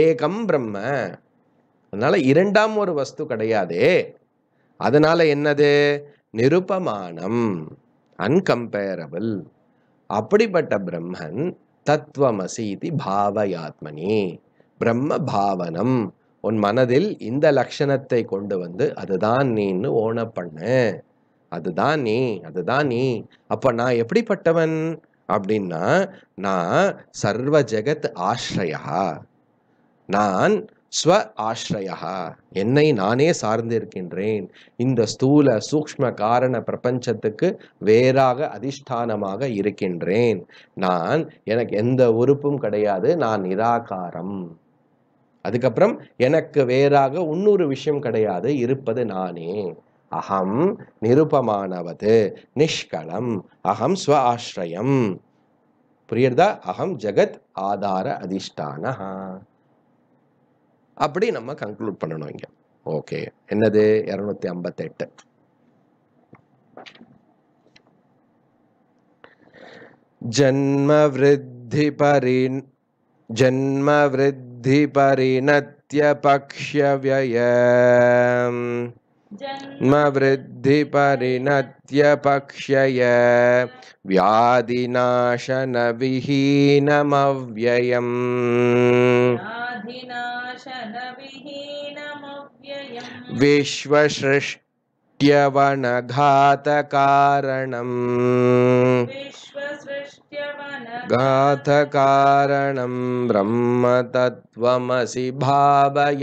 ஏகம் பிரம்ம அதனால இரண்டாம் ஒரு வஸ்து கிடையாதே அதனால என்னது நிருபமானம் அன்கம்பேரபிள் அப்படிப்பட்ட பிரம்மன் தத்துவமசி இது பாவயாத்மனி பிரம்ம பாவனம் உன் மனதில் இந்த லட்சணத்தை கொண்டு வந்து அதுதான் நீன்னு ஓன பண்ணு அதுதான் நீ அதுதான் நீ அப்போ நான் எப்படிப்பட்டவன் அப்படின்னா நான் சர்வ ஜெகத் ஆශ්‍රயா நான் ஸ்வ ஆஸ்ரயா என்னை நானே சார்ந்து இருக்கின்றேன் இந்த ஸ்தூல சூக்ம காரண பிரபஞ்சத்துக்கு வேறாக அதிஷ்டானமாக இருக்கின்றேன் நான் எனக்கு எந்த உறுப்பும் கிடையாது நான் நிராகாரம் அதுக்கப்புறம் எனக்கு வேறாக இன்னொரு விஷயம் கிடையாது இருப்பது நானே அகம் நிருபமானவது நிஷ்கலம் அகம் ஸ்வ ஆஸ்ரயம் புரியுறதா அகம் ஜெகத் ஆதார அதிஷ்டான அப்படி நம்ம கன்க்ளூட் பண்ணணும் இங்கே ஓகே என்னது இரநூத்தி ஐம்பத்தெட்டு பரிணத்திய பக்ஷ வியம் वृद्धिपरिणत्यपक्षय व्याधिनाशनविहीनमव्ययम् विश्वसृष्ट्यवनघातकारणम् घातकारणम् ब्रह्म तत्त्वमसि भावयात्मनि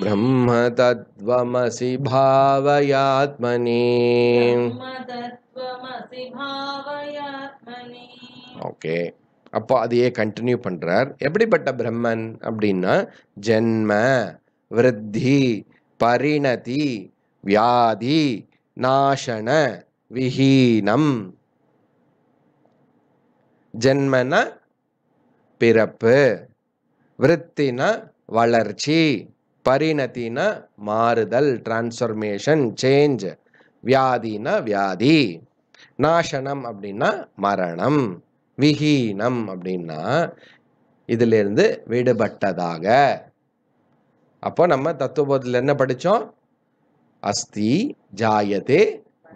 பிரம்ம தத்வமசி भावयात्मनि ஓகே அப்போ அதையே கண்டினியூ பண்ணுறார் எப்படிப்பட்ட பிரம்மன் அப்படின்னா ஜென்ம விருத்தி பரிணதி வியாதி நாசன விஹீனம் ஜென்மன பிறப்பு விருத்தின வளர்ச்சி பரிணத்தினா மாறுதல் டிரான்ஸ்ஃபர்மேஷன் சேஞ்ச் வியாதினா வியாதி நாசனம் அப்படின்னா மரணம் விஹீனம் அப்படின்னா இதிலிருந்து விடுபட்டதாக அப்போ நம்ம தத்துவபோதத்தில் என்ன படித்தோம் அஸ்தி ஜாயதே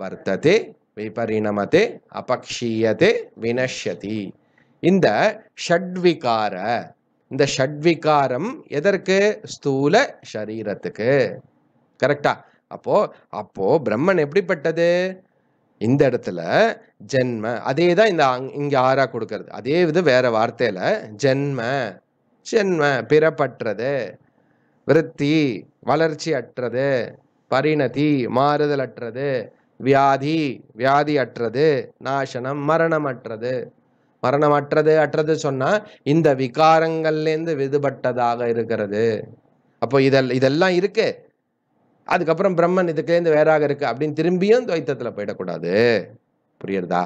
வர்த்ததே விபரிணமதே அபக்ஷீயதே வினஷதி இந்த ஷட்விகார இந்த ஷட்விகாரம் எதற்கு ஸ்தூல சரீரத்துக்கு கரெக்டா அப்போ அப்போ பிரம்மன் எப்படிப்பட்டது இந்த இடத்துல ஜென்ம அதே தான் இந்த இங்கே ஆறா கொடுக்கறது அதே இது வேற வார்த்தையில ஜென்ம ஜென்ம பிறப்பற்றது விருத்தி வளர்ச்சி அற்றது பரிணதி மாறுதல் அற்றது வியாதி வியாதி அற்றது நாசனம் மரணம் அற்றது மரணம் அற்றது அற்றது சொன்னால் இந்த விகாரங்கள்லேருந்து விடுபட்டதாக இருக்கிறது அப்போ இதெல் இதெல்லாம் இருக்கு அதுக்கப்புறம் பிரம்மன் இதுக்குலேருந்து வேறாக இருக்கு அப்படின்னு திரும்பியும் துவைத்தத்தில் போயிடக்கூடாது புரியுறதா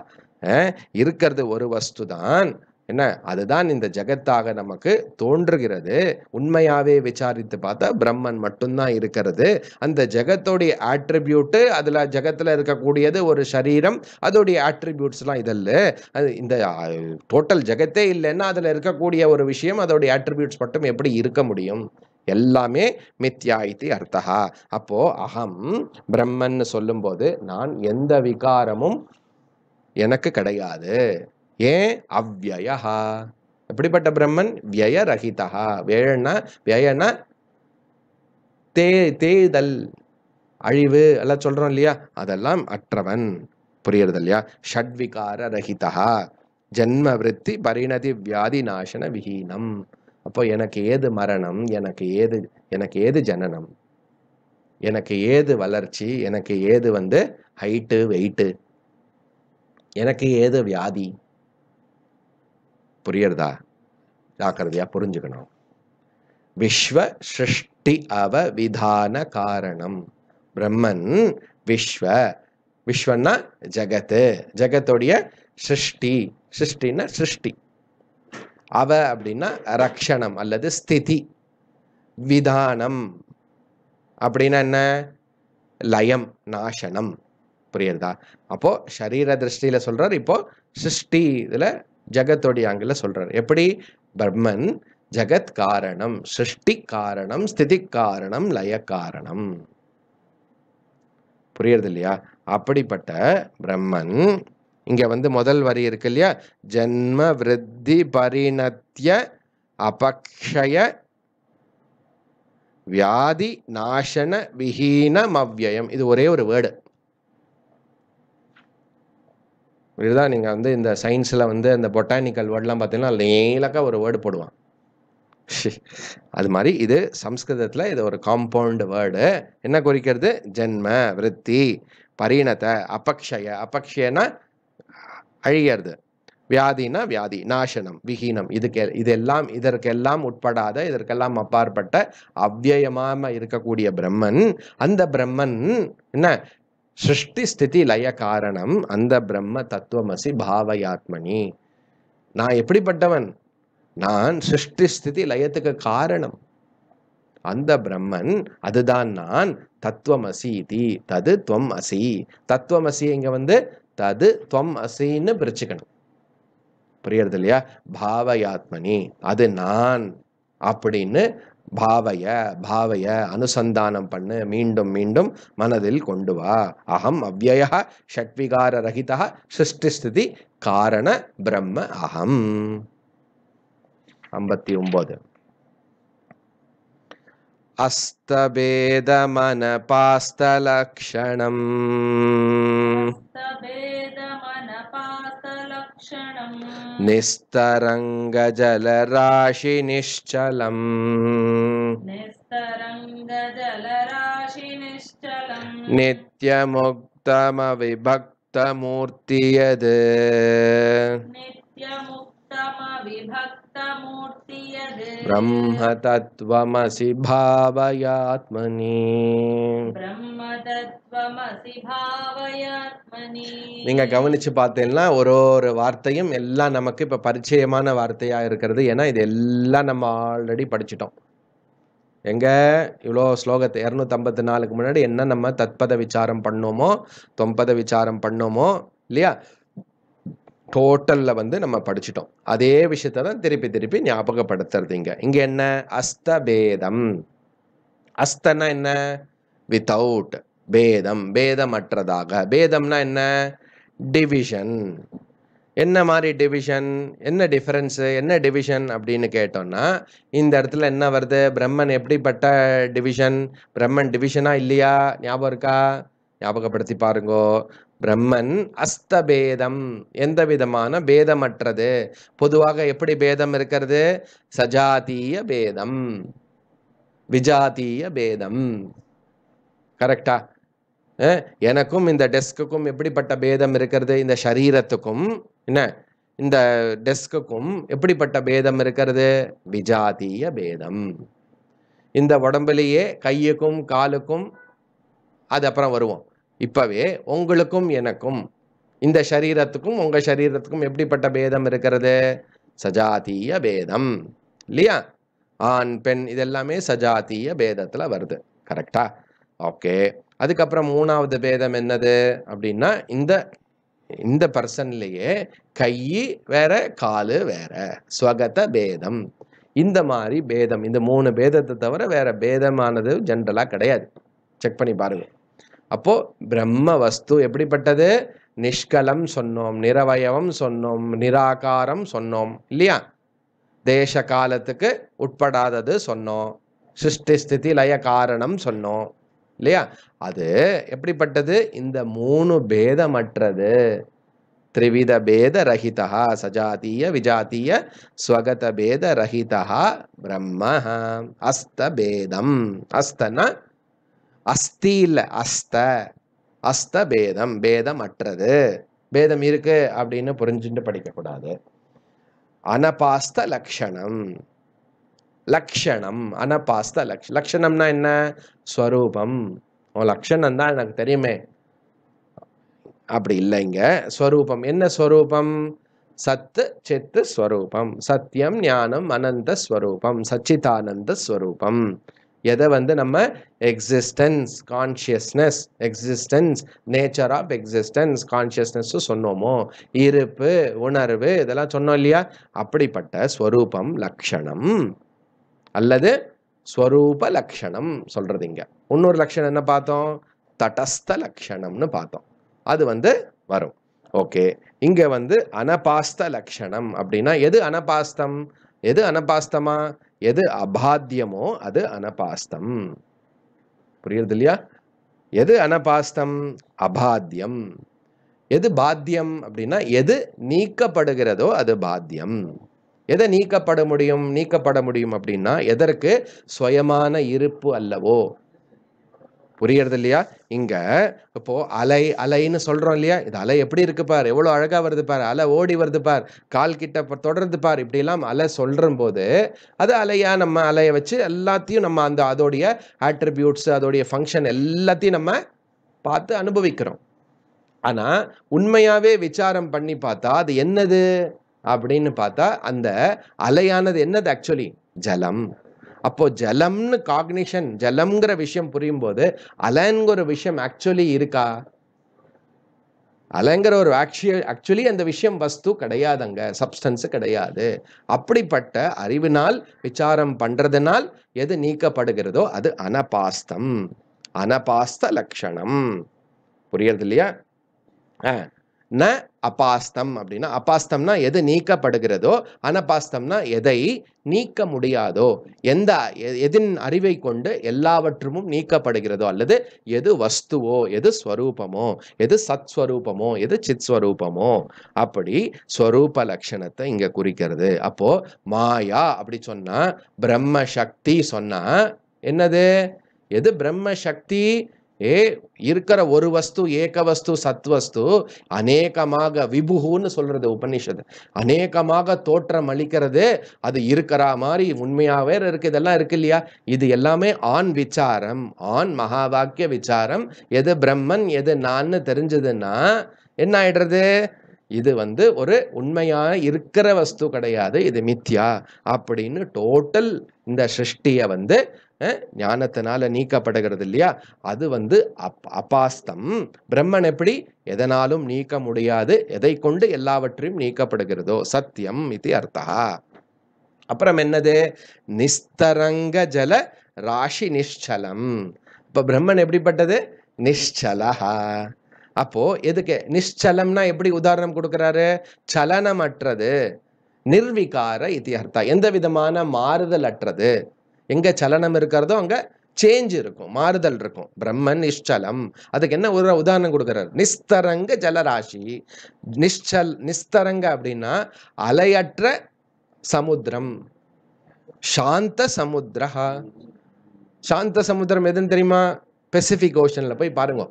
இருக்கிறது ஒரு வஸ்து தான் என்ன அதுதான் இந்த ஜெகத்தாக நமக்கு தோன்றுகிறது உண்மையாவே விசாரித்து பார்த்தா பிரம்மன் மட்டும்தான் இருக்கிறது அந்த ஜெகத்தோடைய ஆட்ரிபியூட்டு அதில் ஜெகத்தில் இருக்கக்கூடியது ஒரு சரீரம் அதோடைய ஆட்ரிபியூட்ஸ்லாம் இதல்ல அது இந்த டோட்டல் ஜெகத்தே இல்லைன்னா அதில் இருக்கக்கூடிய ஒரு விஷயம் அதோடைய ஆட்ரிபியூட்ஸ் மட்டும் எப்படி இருக்க முடியும் எல்லாமே மித்யா இது அர்த்தா அப்போ அகம் பிரம்மன் சொல்லும்போது நான் எந்த விகாரமும் எனக்கு கிடையாது ஏன் அவ்வயா எப்படிப்பட்ட பிரம்மன் ரஹிதா வேழன்னா வியன்னா தே தேதல் அழிவு எல்லாம் சொல்கிறோம் இல்லையா அதெல்லாம் அற்றவன் புரியுறது இல்லையா ஷட்விகார ரஹிதா ஜென்ம விருத்தி பரிணதி வியாதி நாசன விஹீனம் அப்போ எனக்கு ஏது மரணம் எனக்கு ஏது எனக்கு ஏது ஜனனம் எனக்கு ஏது வளர்ச்சி எனக்கு ஏது வந்து ஹைட்டு வெயிட்டு எனக்கு ஏது வியாதி புரியறதா ஜாக்கிரதையாக புரிஞ்சுக்கணும் விஸ்வ சிருஷ்டி அவ விதான காரணம் பிரம்மன் விஸ்வ விஸ்வன்னா ஜகத்து ஜகத்துடைய சிருஷ்டி சிருஷ்டின்னா சிருஷ்டி அவ அப்படின்னா ரக்ஷணம் அல்லது ஸ்திதி விதானம் அப்படின்னா என்ன லயம் நாசனம் புரியுறதா அப்போ சரீர திருஷ்டியில சொல்றார் இப்போ சிருஷ்டி இதுல ஜெகத்தோடைய அங்கில் சொல்கிறார் எப்படி பிரம்மன் ஜெகத் காரணம் சிருஷ்டி காரணம் ஸ்திதி காரணம் லய காரணம் புரியுறது இல்லையா அப்படிப்பட்ட பிரம்மன் இங்க வந்து முதல் வரி இருக்கு இல்லையா ஜென்ம விருத்தி பரிணத்திய அபக்ஷய வியாதி நாசன விஹீனம் அவ்வயம் இது ஒரே ஒரு வேர்டு இதுதான் நீங்கள் வந்து இந்த சயின்ஸில் வந்து இந்த பொட்டானிக்கல் வேர்டெலாம் பார்த்தீங்கன்னா லேலக்காக ஒரு வேர்டு போடுவான் அது மாதிரி இது சம்ஸ்கிருதத்தில் இது ஒரு காம்பவுண்டு வேர்டு என்ன குறிக்கிறது ஜென்ம விருத்தி பரிணத்தை அபக்ஷய அபக்ஷயனா அழியிறது வியாதினா வியாதி நாசனம் விஹீனம் இதுக்கு இதெல்லாம் இதற்கெல்லாம் உட்படாத இதற்கெல்லாம் அப்பாற்பட்ட அவ்வியமாக இருக்கக்கூடிய பிரம்மன் அந்த பிரம்மன் என்ன சிருஷ்டி ஸ்திதி லய காரணம் அந்த பிரம்ம தத்துவமசி பாவயாத்மனி நான் எப்படிப்பட்டவன் நான் சிருஷ்டி ஸ்திதி லயத்துக்கு காரணம் அந்த பிரம்மன் அதுதான் நான் தத்துவமசி இது தது துவம் அசி தத்துவமசி இங்க வந்து தது துவம் அசின்னு பிரிச்சுக்கணும் புரியறது இல்லையா பாவயாத்மனி அது நான் அப்படின்னு பாவைய பாவைய அனுசந்தானம் பண்ணு மீண்டும் மீண்டும் மனதில் கொண்டு வா அகம் அவ்வய ஷட்விகார ரகிதா சிருஷ்டிஸ்திதி காரண பிரம்ம அகம் ஐம்பத்தி ஒன்பது அஸ்தபேதமன பாஸ்தலக்ஷணம் निस्तरङ्गजलराशि निश्चलम् नित्यमुक्तमविभक्तमूर्ति यद् ब्रह्म तत्त्वमसि भावयात्मनि நீங்கள் கவனிச்சு பார்த்தீங்கன்னா ஒரு ஒரு வார்த்தையும் எல்லாம் நமக்கு இப்போ பரிச்சயமான வார்த்தையாக இருக்கிறது ஏன்னா இது எல்லாம் நம்ம ஆல்ரெடி படிச்சிட்டோம் எங்கே இவ்வளோ ஸ்லோகத்தை இரநூத்தம்பத்து நாலுக்கு முன்னாடி என்ன நம்ம தத்பத விசாரம் பண்ணோமோ தொம்பத விசாரம் பண்ணோமோ இல்லையா டோட்டலில் வந்து நம்ம படிச்சிட்டோம் அதே விஷயத்தை தான் திருப்பி திருப்பி ஞாபகப்படுத்துறது இங்கே இங்க என்ன அஸ்தபேதம் அஸ்தன்னா என்ன வித்தவுட் பேதம் பேதமற்றதாக பேதம்னா என்ன டிவிஷன் என்ன மாதிரி டிவிஷன் என்ன டிஃப்ரென்ஸு என்ன டிவிஷன் அப்படின்னு கேட்டோம்னா இந்த இடத்துல என்ன வருது பிரம்மன் எப்படிப்பட்ட டிவிஷன் பிரம்மன் டிவிஷனா இல்லையா ஞாபகம் இருக்கா ஞாபகப்படுத்தி பாருங்கோ பிரம்மன் அஸ்தபேதம் எந்த விதமான பேதமற்றது பொதுவாக எப்படி பேதம் இருக்கிறது சஜாத்திய பேதம் விஜாத்திய பேதம் கரெக்டா எனக்கும் இந்த டெஸ்க்குக்கும் எப்படிப்பட்ட பேதம் இருக்கிறது இந்த சரீரத்துக்கும் என்ன இந்த டெஸ்க்குக்கும் எப்படிப்பட்ட பேதம் இருக்கிறது விஜாதிய பேதம் இந்த உடம்புலேயே கையுக்கும் காலுக்கும் அது அப்புறம் வருவோம் இப்போவே உங்களுக்கும் எனக்கும் இந்த சரீரத்துக்கும் உங்கள் சரீரத்துக்கும் எப்படிப்பட்ட பேதம் இருக்கிறது சஜாத்திய பேதம் இல்லையா ஆண் பெண் இதெல்லாமே சஜாத்திய பேதத்தில் வருது கரெக்டா ஓகே அதுக்கப்புறம் மூணாவது பேதம் என்னது அப்படின்னா இந்த இந்த பர்சன்லேயே கை வேற காலு வேற ஸ்வகத பேதம் இந்த மாதிரி பேதம் இந்த மூணு பேதத்தை தவிர வேற பேதமானது ஜென்ரலா கிடையாது செக் பண்ணி பாருங்க அப்போ பிரம்ம வஸ்து எப்படிப்பட்டது நிஷ்கலம் சொன்னோம் நிரவயவம் சொன்னோம் நிராகாரம் சொன்னோம் இல்லையா தேச காலத்துக்கு உட்படாதது சொன்னோம் சிருஷ்டி ஸ்திதி லய காரணம் சொன்னோம் இல்லையா அது எப்படிப்பட்டது இந்த மூணு பேதமற்றது திரிவித பேத ரஹிதா சஜாத்திய விஜாத்திய ஸ்வகத பேத ரஹிதா பிரம்ம அஸ்த பேதம் அஸ்தனா அஸ்தி இல்லை அஸ்த அஸ்த பேதம் பேதம் அற்றது பேதம் இருக்கு அப்படின்னு புரிஞ்சுட்டு படிக்கக்கூடாது அனபாஸ்த லக்ஷணம் லக்ஷணம் அனபாஸ்த லக்ஷ லக்ஷணம்னா என்ன ஸ்வரூபம் உன் லக்ஷணம் தான் எனக்கு தெரியுமே அப்படி இல்லைங்க ஸ்வரூபம் என்ன ஸ்வரூபம் சத்து செத்து ஸ்வரூபம் சத்தியம் ஞானம் அனந்த ஸ்வரூபம் சச்சிதானந்த ஸ்வரூபம் எதை வந்து நம்ம existence consciousness existence nature of existence consciousness சொன்னோமோ இருப்பு உணர்வு இதெல்லாம் சொன்னோம் இல்லையா அப்படிப்பட்ட ஸ்வரூபம் லக்ஷணம் அல்லது ஸ்வரூப லக்ஷணம் சொல்கிறது இங்கே இன்னொரு லக்ஷணம் என்ன பார்த்தோம் தடஸ்த லக்ஷணம்னு பார்த்தோம் அது வந்து வரும் ஓகே இங்கே வந்து அனபாஸ்த லக்ஷணம் அப்படின்னா எது அனபாஸ்தம் எது அனபாஸ்தமா எது அபாத்தியமோ அது அனபாஸ்தம் புரியுறது இல்லையா எது அனபாஸ்தம் அபாத்தியம் எது பாத்தியம் அப்படின்னா எது நீக்கப்படுகிறதோ அது பாத்தியம் எதை நீக்கப்பட முடியும் நீக்கப்பட முடியும் அப்படின்னா எதற்கு சுயமான இருப்பு அல்லவோ புரியறது இல்லையா இங்க இப்போ அலை அலைன்னு சொல்றோம் இல்லையா இது அலை எப்படி இருக்கு பார் எவ்வளோ அழகா வருது பார் அலை ஓடி வருது பார் கால் கிட்ட தொடர்ந்து பார் இப்படிலாம் அலை சொல்றும் போது அது அலையா நம்ம அலையை வச்சு எல்லாத்தையும் நம்ம அந்த அதோடைய ஆட்ரிபியூட்ஸ் அதோடைய ஃபங்க்ஷன் எல்லாத்தையும் நம்ம பார்த்து அனுபவிக்கிறோம் ஆனா உண்மையாவே விசாரம் பண்ணி பார்த்தா அது என்னது அப்படின்னு பார்த்தா அந்த அலையானது என்னது ஆக்சுவலி ஜலம் அப்போ ஜலம்னு காக்னிஷன் ஜலம்ங்கிற விஷயம் புரியும் போது அலைங்கிற விஷயம் ஆக்சுவலி இருக்கா அலைங்கிற ஒரு ஆக்சுவலி அந்த விஷயம் வஸ்து கிடையாது அங்க சப்ஸ்டன்ஸு கிடையாது அப்படிப்பட்ட அறிவினால் விசாரம் பண்றதுனால் எது நீக்கப்படுகிறதோ அது அனபாஸ்தம் அனபாஸ்த லட்சணம் புரியறது இல்லையா ஆ ந அபாஸ்தம் அப்படின்னா அபாஸ்தம்னா எது நீக்கப்படுகிறதோ அனபாஸ்தம்னா எதை நீக்க முடியாதோ எந்த எதின் அறிவை கொண்டு எல்லாவற்றமும் நீக்கப்படுகிறதோ அல்லது எது வஸ்துவோ எது ஸ்வரூபமோ எது சத்ஸ்வரூபமோ எது சித்ஸ்வரூபமோ அப்படி ஸ்வரூப லட்சணத்தை இங்கே குறிக்கிறது அப்போ மாயா அப்படி சொன்னா பிரம்ம சக்தி சொன்னா என்னது எது பிரம்ம சக்தி ஏ இருக்கிற ஒரு வஸ்து ஏக வஸ்து சத்வஸ்து அநேகமாக விபுகுன்னு சொல்றது உபநிஷத்து அநேகமாக தோற்றம் அளிக்கிறது அது இருக்கிற மாதிரி உண்மையாவே இருக்கு இதெல்லாம் இருக்கு இல்லையா இது எல்லாமே ஆண் விசாரம் ஆண் மகா வாக்கிய விசாரம் எது பிரம்மன் எது நான்னு தெரிஞ்சதுன்னா என்ன ஆயிடுறது இது வந்து ஒரு உண்மையாக இருக்கிற வஸ்து கிடையாது இது மித்யா அப்படின்னு டோட்டல் இந்த சிருஷ்டியை வந்து ஞானத்தினால நீக்கப்படுகிறது இல்லையா அது வந்து அப் அபாஸ்தம் பிரம்மன் எப்படி எதனாலும் நீக்க முடியாது எதை கொண்டு எல்லாவற்றையும் நீக்கப்படுகிறதோ சத்தியம் இது அர்த்தா அப்புறம் என்னது நிஸ்தரங்க ஜல ராஷி நிஷலம் இப்போ பிரம்மன் எப்படிப்பட்டது நிஷலா அப்போ எதுக்கு நிஷலம்னா எப்படி உதாரணம் கொடுக்குறாரு சலனமற்றது நிர்விகார இத்தி எந்த விதமான மாறுதல் அற்றது எங்கே சலனம் இருக்கிறதோ அங்கே சேஞ்ச் இருக்கும் மாறுதல் இருக்கும் பிரம்மன் நிஷ்சலம் அதுக்கு என்ன ஒரு உதாரணம் கொடுக்குறாரு நிஸ்தரங்க ஜலராசி நிஷ்சல் நிஸ்தரங்க அப்படின்னா அலையற்ற சமுத்திரம் சாந்த சமுத்திரஹா சாந்த சமுத்திரம் எதுன்னு தெரியுமா பெசிபிக் ஓஷனில் போய் பாருங்க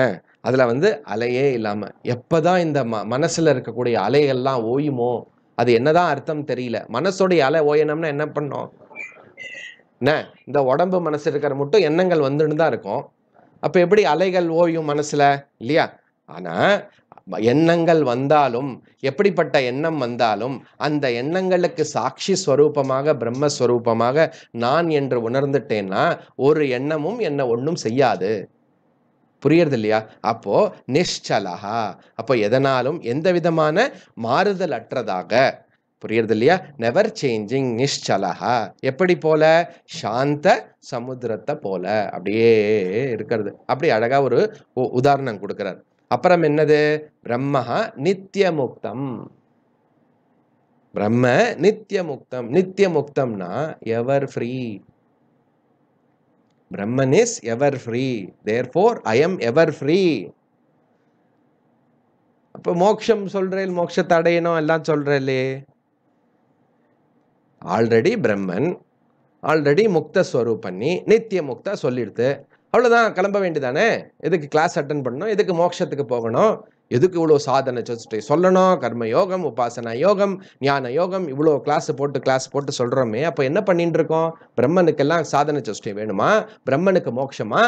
ஆ அதில் வந்து அலையே இல்லாமல் எப்போ தான் இந்த ம மனசில் இருக்கக்கூடிய அலையெல்லாம் ஓயுமோ அது என்னதான் அர்த்தம் தெரியல மனசோடைய அலை ஓயணும்னா என்ன பண்ணோம் என்ன இந்த உடம்பு மனசு இருக்கிற மட்டும் எண்ணங்கள் வந்துன்னு தான் இருக்கும் அப்போ எப்படி அலைகள் ஓயும் மனசில் இல்லையா ஆனால் எண்ணங்கள் வந்தாலும் எப்படிப்பட்ட எண்ணம் வந்தாலும் அந்த எண்ணங்களுக்கு சாட்சி ஸ்வரூபமாக பிரம்மஸ்வரூபமாக நான் என்று உணர்ந்துட்டேன்னா ஒரு எண்ணமும் என்னை ஒன்றும் செய்யாது புரியறது இல்லையா அப்போ நிஷலகா அப்போ எதனாலும் எந்த விதமான மாறுதல் அற்றதாக புரியுறது இல்லையா நெவர் சேஞ்சிங் நிஷ்சலஹா எப்படி போல சாந்த சமுத்திரத்தை போல அப்படியே இருக்கிறது அப்படி அழகா ஒரு உதாரணம் கொடுக்கிறார் அப்புறம் என்னது பிரம்மஹா நித்திய முக்தம் பிரம்ம நித்திய முக்தம் நித்திய முக்தம்னா ever free Brahman is ever free therefore I am ever free அப்போ மோக்ஷம் சொல்றேன் மோட்சத்தை அடையணும் எல்லாம் இல்லையே ஆல்ரெடி பிரம்மன் ஆல்ரெடி முக்த ஸ்வரூப் பண்ணி நித்திய முக்தா சொல்லிடுத்து அவ்வளோதான் கிளம்ப வேண்டியதானே எதுக்கு கிளாஸ் அட்டன் பண்ணணும் எதுக்கு மோட்சத்துக்கு போகணும் எதுக்கு இவ்வளோ சாதனை சொல்லிட்டு சொல்லணும் கர்ம யோகம் உபாசனா யோகம் ஞான யோகம் இவ்வளோ கிளாஸ் போட்டு கிளாஸ் போட்டு சொல்கிறோமே அப்போ என்ன பண்ணிட்டு இருக்கோம் பிரம்மனுக்கெல்லாம் சாதனை சஷ்டி வேணுமா பிரம்மனுக்கு மோட்சமா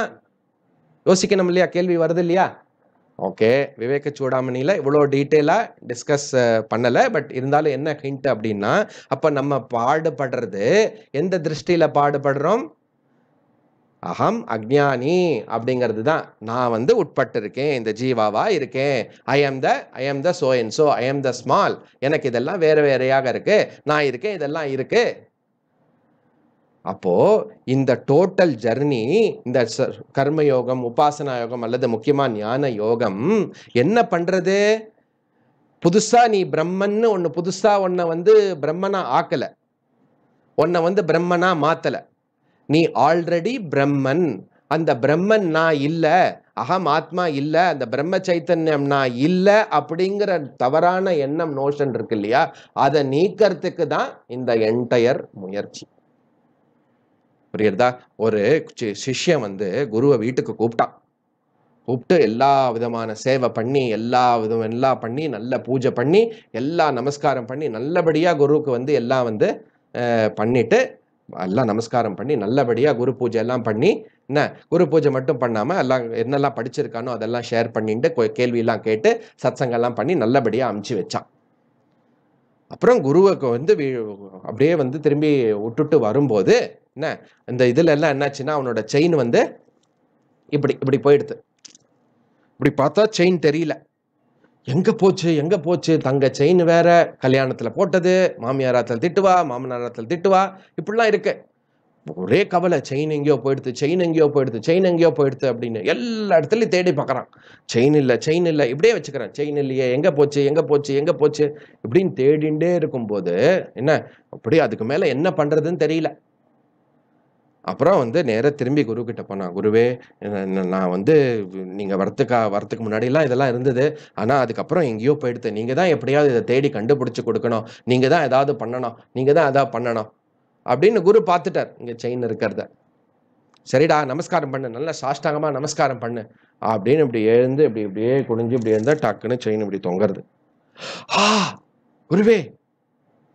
யோசிக்கணும் இல்லையா கேள்வி வருது இல்லையா ஓகே விவேக சூடாமணியில் இவ்வளோ டீட்டெயிலாக டிஸ்கஸ் பண்ணலை பட் இருந்தாலும் என்ன ஹிண்ட் அப்படின்னா அப்போ நம்ம பாடுபடுறது எந்த திருஷ்டியில் பாடுபடுறோம் அகம் அக்ஞானி அப்படிங்கிறது தான் நான் வந்து உட்பட்டு இருக்கேன் இந்த ஜீவாவா இருக்கேன் I am the I am the so and so I am the small எனக்கு இதெல்லாம் வேறு வேறையாக இருக்குது நான் இருக்கேன் இதெல்லாம் இருக்குது அப்போ இந்த டோட்டல் ஜர்னி இந்த கர்மயோகம் உபாசனா யோகம் அல்லது முக்கியமாக ஞான யோகம் என்ன பண்ணுறது புதுசாக நீ பிரம்மன்னு ஒன்று புதுசாக ஒன்ன வந்து பிரம்மனா ஆக்கலை உன்னை வந்து பிரம்மனா மாத்தல நீ ஆல்ரெடி பிரம்மன் அந்த பிரம்மன் நான் இல்லை அகம் ஆத்மா இல்லை அந்த பிரம்ம சைத்தன்யம் நான் இல்லை அப்படிங்கிற தவறான எண்ணம் நோஷன் இருக்கு இல்லையா அதை நீக்கிறதுக்கு தான் இந்த என்டையர் முயற்சி புரியுறதா ஒரு சிஷ்யம் வந்து குருவை வீட்டுக்கு கூப்பிட்டான் கூப்பிட்டு எல்லா விதமான சேவை பண்ணி எல்லா விதம் எல்லாம் பண்ணி நல்ல பூஜை பண்ணி எல்லா நமஸ்காரம் பண்ணி நல்லபடியாக குருவுக்கு வந்து எல்லாம் வந்து பண்ணிட்டு எல்லாம் நமஸ்காரம் பண்ணி நல்லபடியாக குரு பூஜை எல்லாம் பண்ணி என்ன குரு பூஜை மட்டும் பண்ணாமல் எல்லாம் என்னெல்லாம் படிச்சிருக்கானோ அதெல்லாம் ஷேர் பண்ணிட்டு கேள்வியெல்லாம் கேட்டு சத்சங்கெல்லாம் பண்ணி நல்லபடியாக அமுச்சு வச்சான் அப்புறம் குருவுக்கு வந்து அப்படியே வந்து திரும்பி விட்டுட்டு வரும்போது என்ன இந்த இதில் எல்லாம் என்னாச்சுன்னா அவனோட செயின் வந்து இப்படி இப்படி போயிடுது இப்படி பார்த்தா செயின் தெரியல எங்கே போச்சு எங்கே போச்சு தங்க செயின் வேற கல்யாணத்தில் போட்டது மாமியாராத்தில் திட்டுவா மாமனாராத்தில் திட்டுவா இப்படிலாம் இருக்கு ஒரே கவலை செயின் எங்கேயோ போயிடுது செயின் எங்கேயோ போயிடுது செயின் எங்கேயோ போயிடுது அப்படின்னு எல்லா இடத்துலையும் தேடி பார்க்குறான் செயின் இல்லை செயின் இல்லை இப்படியே வச்சுக்கிறான் செயின் இல்லையே எங்கே போச்சு எங்கே போச்சு எங்கே போச்சு இப்படின்னு தேடிண்டே இருக்கும்போது என்ன அப்படியே அதுக்கு மேலே என்ன பண்ணுறதுன்னு தெரியல அப்புறம் வந்து நேராக திரும்பி குரு கிட்ட போனான் குருவே நான் வந்து நீங்கள் வரத்துக்கா வரத்துக்கு முன்னாடிலாம் இதெல்லாம் இருந்தது ஆனால் அதுக்கப்புறம் எங்கேயோ போயிடுது நீங்கள் தான் எப்படியாவது இதை தேடி கண்டுபிடிச்சி கொடுக்கணும் நீங்கள் தான் ஏதாவது பண்ணணும் நீங்கள் தான் ஏதாவது பண்ணணும் அப்படின்னு குரு பார்த்துட்டார் இங்கே செயின் இருக்கிறத சரிடா நமஸ்காரம் பண்ணு நல்லா சாஷ்டாங்கமாக நமஸ்காரம் பண்ணு அப்படின்னு இப்படி எழுந்து இப்படி இப்படியே குனிஞ்சு இப்படி இருந்தால் டக்குன்னு செயின் இப்படி தொங்குறது ஆ குருவே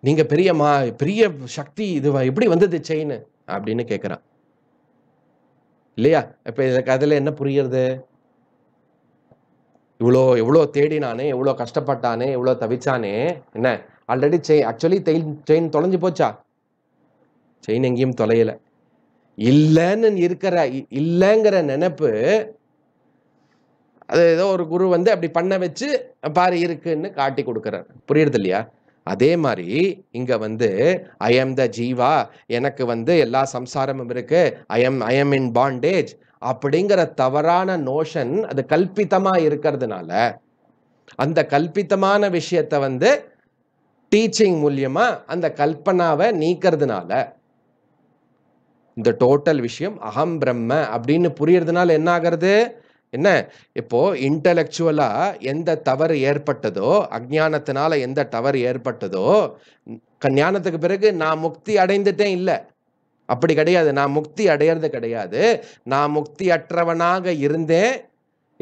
நீங்கள் பெரியம்மா பெரிய சக்தி இது எப்படி வந்தது செயின்னு அப்படின்னு கேட்குறான் இல்லையா இப்போ எனக்கு அதில் என்ன புரியுறது இவ்வளோ எவ்வளோ தேடினானே எவ்வளோ கஷ்டப்பட்டானே எவ்வளோ தவிச்சானே என்ன already chain actually chain chain தொலைஞ்சு போச்சா செயின் எங்கேயும் தொலையலை இல்லைன்னு இருக்கிற இல்லைங்கிற நினப்பு அது ஏதோ ஒரு குரு வந்து அப்படி பண்ண வச்சு பாரு இருக்குன்னு காட்டி கொடுக்குறாரு புரியுறது இல்லையா அதே மாதிரி இங்க வந்து ஐ எம் த ஜீவா எனக்கு வந்து எல்லா சம்சாரமும் இருக்கு I am I am in bondage அப்படிங்கிற தவறான நோஷன் அது கல்பித்தமா இருக்கிறதுனால அந்த கல்பித்தமான விஷயத்த வந்து டீச்சிங் மூலியமா அந்த கல்பனாவை நீக்கிறதுனால இந்த டோட்டல் விஷயம் அகம் பிரம்ம அப்படின்னு புரியறதுனால என்ன ஆகிறது என்ன இப்போ இன்டலெக்சுவலா எந்த தவறு ஏற்பட்டதோ அஜானத்தினால எந்த தவறு ஏற்பட்டதோ கல்யாணத்துக்கு பிறகு நான் முக்தி அடைந்துட்டேன் இல்லை அப்படி கிடையாது நான் முக்தி அடையிறது கிடையாது நான் முக்தி அற்றவனாக இருந்தேன்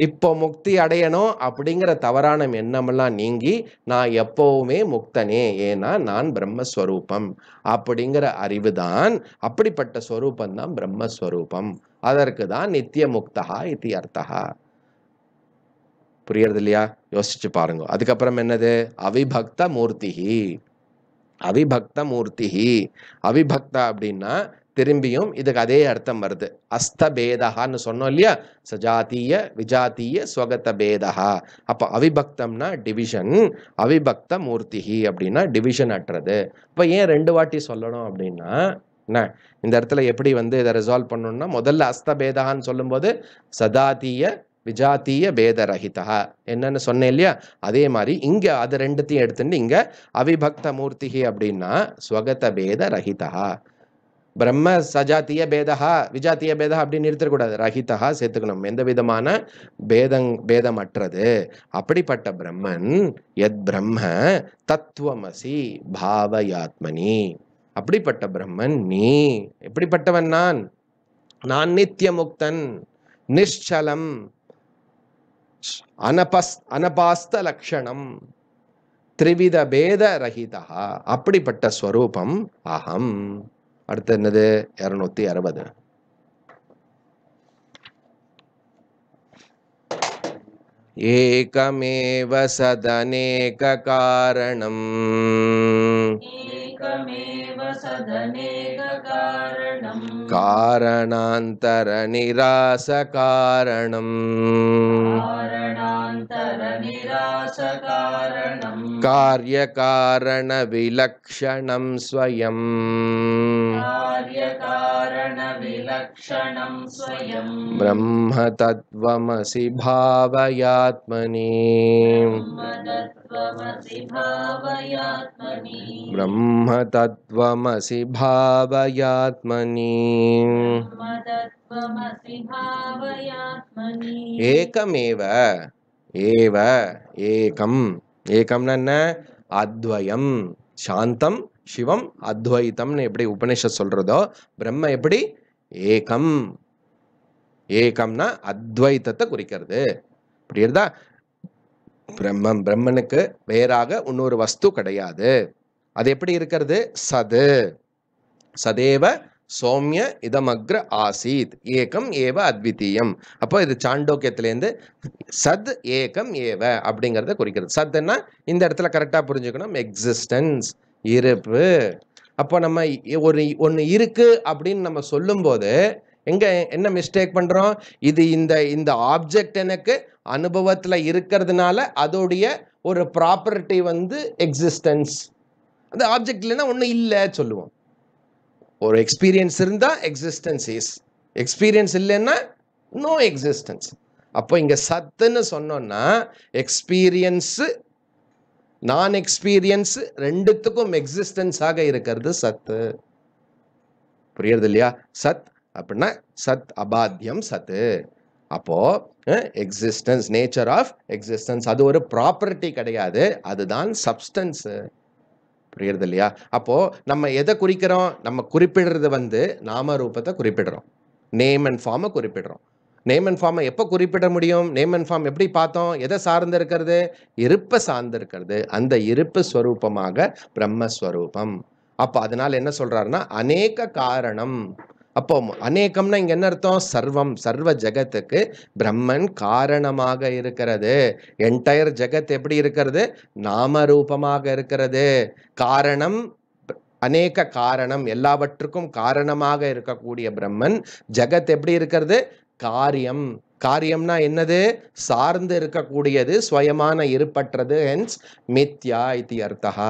இப்போ முக்தி அடையணும் அப்படிங்கிற தவறான எண்ணமெல்லாம் நீங்கி நான் எப்போவுமே முக்தனே ஏன்னா நான் பிரம்மஸ்வரூபம் அப்படிங்கிற அறிவு தான் அப்படிப்பட்ட ஸ்வரூபந்தான் பிரம்மஸ்வரூபம் அதற்கு தான் நித்திய முக்தகா இத்தி அர்த்தகா புரியறது இல்லையா யோசிச்சு பாருங்க அதுக்கப்புறம் என்னது அவிபக்த மூர்த்தி அவிபக்த மூர்த்தி அவிபக்த அப்படின்னா திரும்பியும் இதுக்கு அதே அர்த்தம் வருது அஸ்தபேதகான்னு சொன்னோம் இல்லையா சஜாத்திய விஜாத்திய ஸ்வகத பேதகா அப்போ அவிபக்தம்னா டிவிஷன் அவிபக்த மூர்த்தி அப்படின்னா டிவிஷன் அட்டுறது இப்போ ஏன் ரெண்டு வாட்டி சொல்லணும் அப்படின்னா என்ன இந்த இடத்துல எப்படி வந்து இதை ரிசால்வ் பண்ணணும்னா முதல்ல அஸ்தபேதான்னு சொல்லும்போது சதாத்திய விஜாத்திய ரஹிதா என்னன்னு சொன்னேன் இல்லையா அதே மாதிரி இங்கே அது ரெண்டுத்தையும் எடுத்துட்டு இங்கே அவிபக்த மூர்த்திகி அப்படின்னா ஸ்வகத பேத ரஹிதா பிரம்ம சஜாத்திய பேதா விஜாத்திய பேதா அப்படின்னு நிறுத்தக்கூடாது ரஹிதா சேர்த்துக்கணும் எந்த விதமான பேதங் பேதமற்றது அப்படிப்பட்ட பிரம்மன் எத் பிரம்ம தத்துவமசி பாவயாத்மனி அப்படிப்பட்ட பிரம்மன் நீ எப்படிப்பட்டவன் நான் நான் நித்தியமுக்தன் நிஷ்சலம் அனபஸ் அனபாஸ்த லக்ஷணம் திரிவித பேத ரஹிதா அப்படிப்பட்ட ஸ்வரூபம் அகம் அடுத்து என்னது இருநூத்தி அறுபது ஏகமேவ சதநேக காரணம் ஏகமே सदनेककारणम् कारणान्तरनिरासकारणम् कार्यकारणविलक्षणं स्वयम् ब्रह्म तत्त्वमसि भावयात्मनि ब्रह्म भावयात्मनी ஏகமேவ ஏவ ஏகம் ஏகம்னா என்ன அத்வயம் சாந்தம் சிவம் அத்வைத்தம்னு எப்படி உபனிஷத் சொல்றதோ பிரம்ம எப்படி ஏகம் ஏகம்னா அத்வைத்தத்தை குறிக்கிறது புரியுறதா பிரம்மம் பிரம்மனுக்கு வேறாக இன்னொரு வஸ்து கிடையாது அது எப்படி இருக்கிறது சது சதேவ சௌமிய இதமக்ர ஆசீத் ஏகம் ஏவ அத்விதீயம் அப்போ இது சாண்டோக்கியத்திலேருந்து சத் ஏகம் ஏவ அப்படிங்கிறத குறிக்கிறது சத்னா இந்த இடத்துல கரெக்டாக புரிஞ்சுக்கணும் எக்ஸிஸ்டன்ஸ் இருப்பு அப்போ நம்ம ஒரு ஒன்று இருக்குது அப்படின்னு நம்ம சொல்லும்போது எங்கே என்ன மிஸ்டேக் பண்ணுறோம் இது இந்த இந்த ஆப்ஜெக்ட் எனக்கு அனுபவத்தில் இருக்கிறதுனால அதோடைய ஒரு ப்ராப்பர்ட்டி வந்து எக்ஸிஸ்டன்ஸ் அந்த ஆப்ஜெக்ட் இல்லைன்னா ஒன்றும் இல்லை சொல்லுவோம் ஒரு எக்ஸ்பீரியன்ஸ் இருந்தால் எக்ஸிஸ்டன்ஸ் இஸ் எக்ஸ்பீரியன்ஸ் இல்லைன்னா நோ எக்ஸிஸ்டன்ஸ் அப்போ இங்கே சத்துன்னு சொன்னோன்னா எக்ஸ்பீரியன்ஸு நான் எக்ஸ்பீரியன்ஸு ரெண்டுத்துக்கும் எக்ஸிஸ்டன்ஸாக இருக்கிறது சத்து புரியுறது இல்லையா சத் அப்படின்னா சத் அபாத்தியம் சத்து அப்போ எக்ஸிஸ்டன்ஸ் நேச்சர் ஆஃப் எக்ஸிஸ்டன்ஸ் அது ஒரு ப்ராப்பர்ட்டி கிடையாது அதுதான் சப்ஸ்டன்ஸு புரியுறது இல்லையா அப்போது நம்ம எதை குறிக்கிறோம் நம்ம குறிப்பிடுறது வந்து நாம ரூபத்தை குறிப்பிடுறோம் நேம் அண்ட் ஃபார்மை குறிப்பிடுறோம் நேம் அண்ட் ஃபார்மை எப்போ குறிப்பிட முடியும் நேம் அண்ட் ஃபார்ம் எப்படி பார்த்தோம் எதை சார்ந்து இருக்கிறது இருப்பை சார்ந்து இருக்கிறது அந்த இருப்பு ஸ்வரூபமாக பிரம்மஸ்வரூபம் அப்போ அதனால் என்ன சொல்கிறாருன்னா அநேக காரணம் அப்போ அநேகம்னா இங்கே என்ன அர்த்தம் சர்வம் சர்வ ஜகத்துக்கு பிரம்மன் காரணமாக இருக்கிறது என்டையர் ஜெகத் எப்படி இருக்கிறது நாம ரூபமாக இருக்கிறது காரணம் அநேக காரணம் எல்லாவற்றுக்கும் காரணமாக இருக்கக்கூடிய பிரம்மன் ஜெகத் எப்படி இருக்கிறது காரியம் காரியம்னா என்னது சார்ந்து இருக்கக்கூடியது சுயமான இருப்பற்றது ஹென்ஸ் மித்யா இது அர்த்தா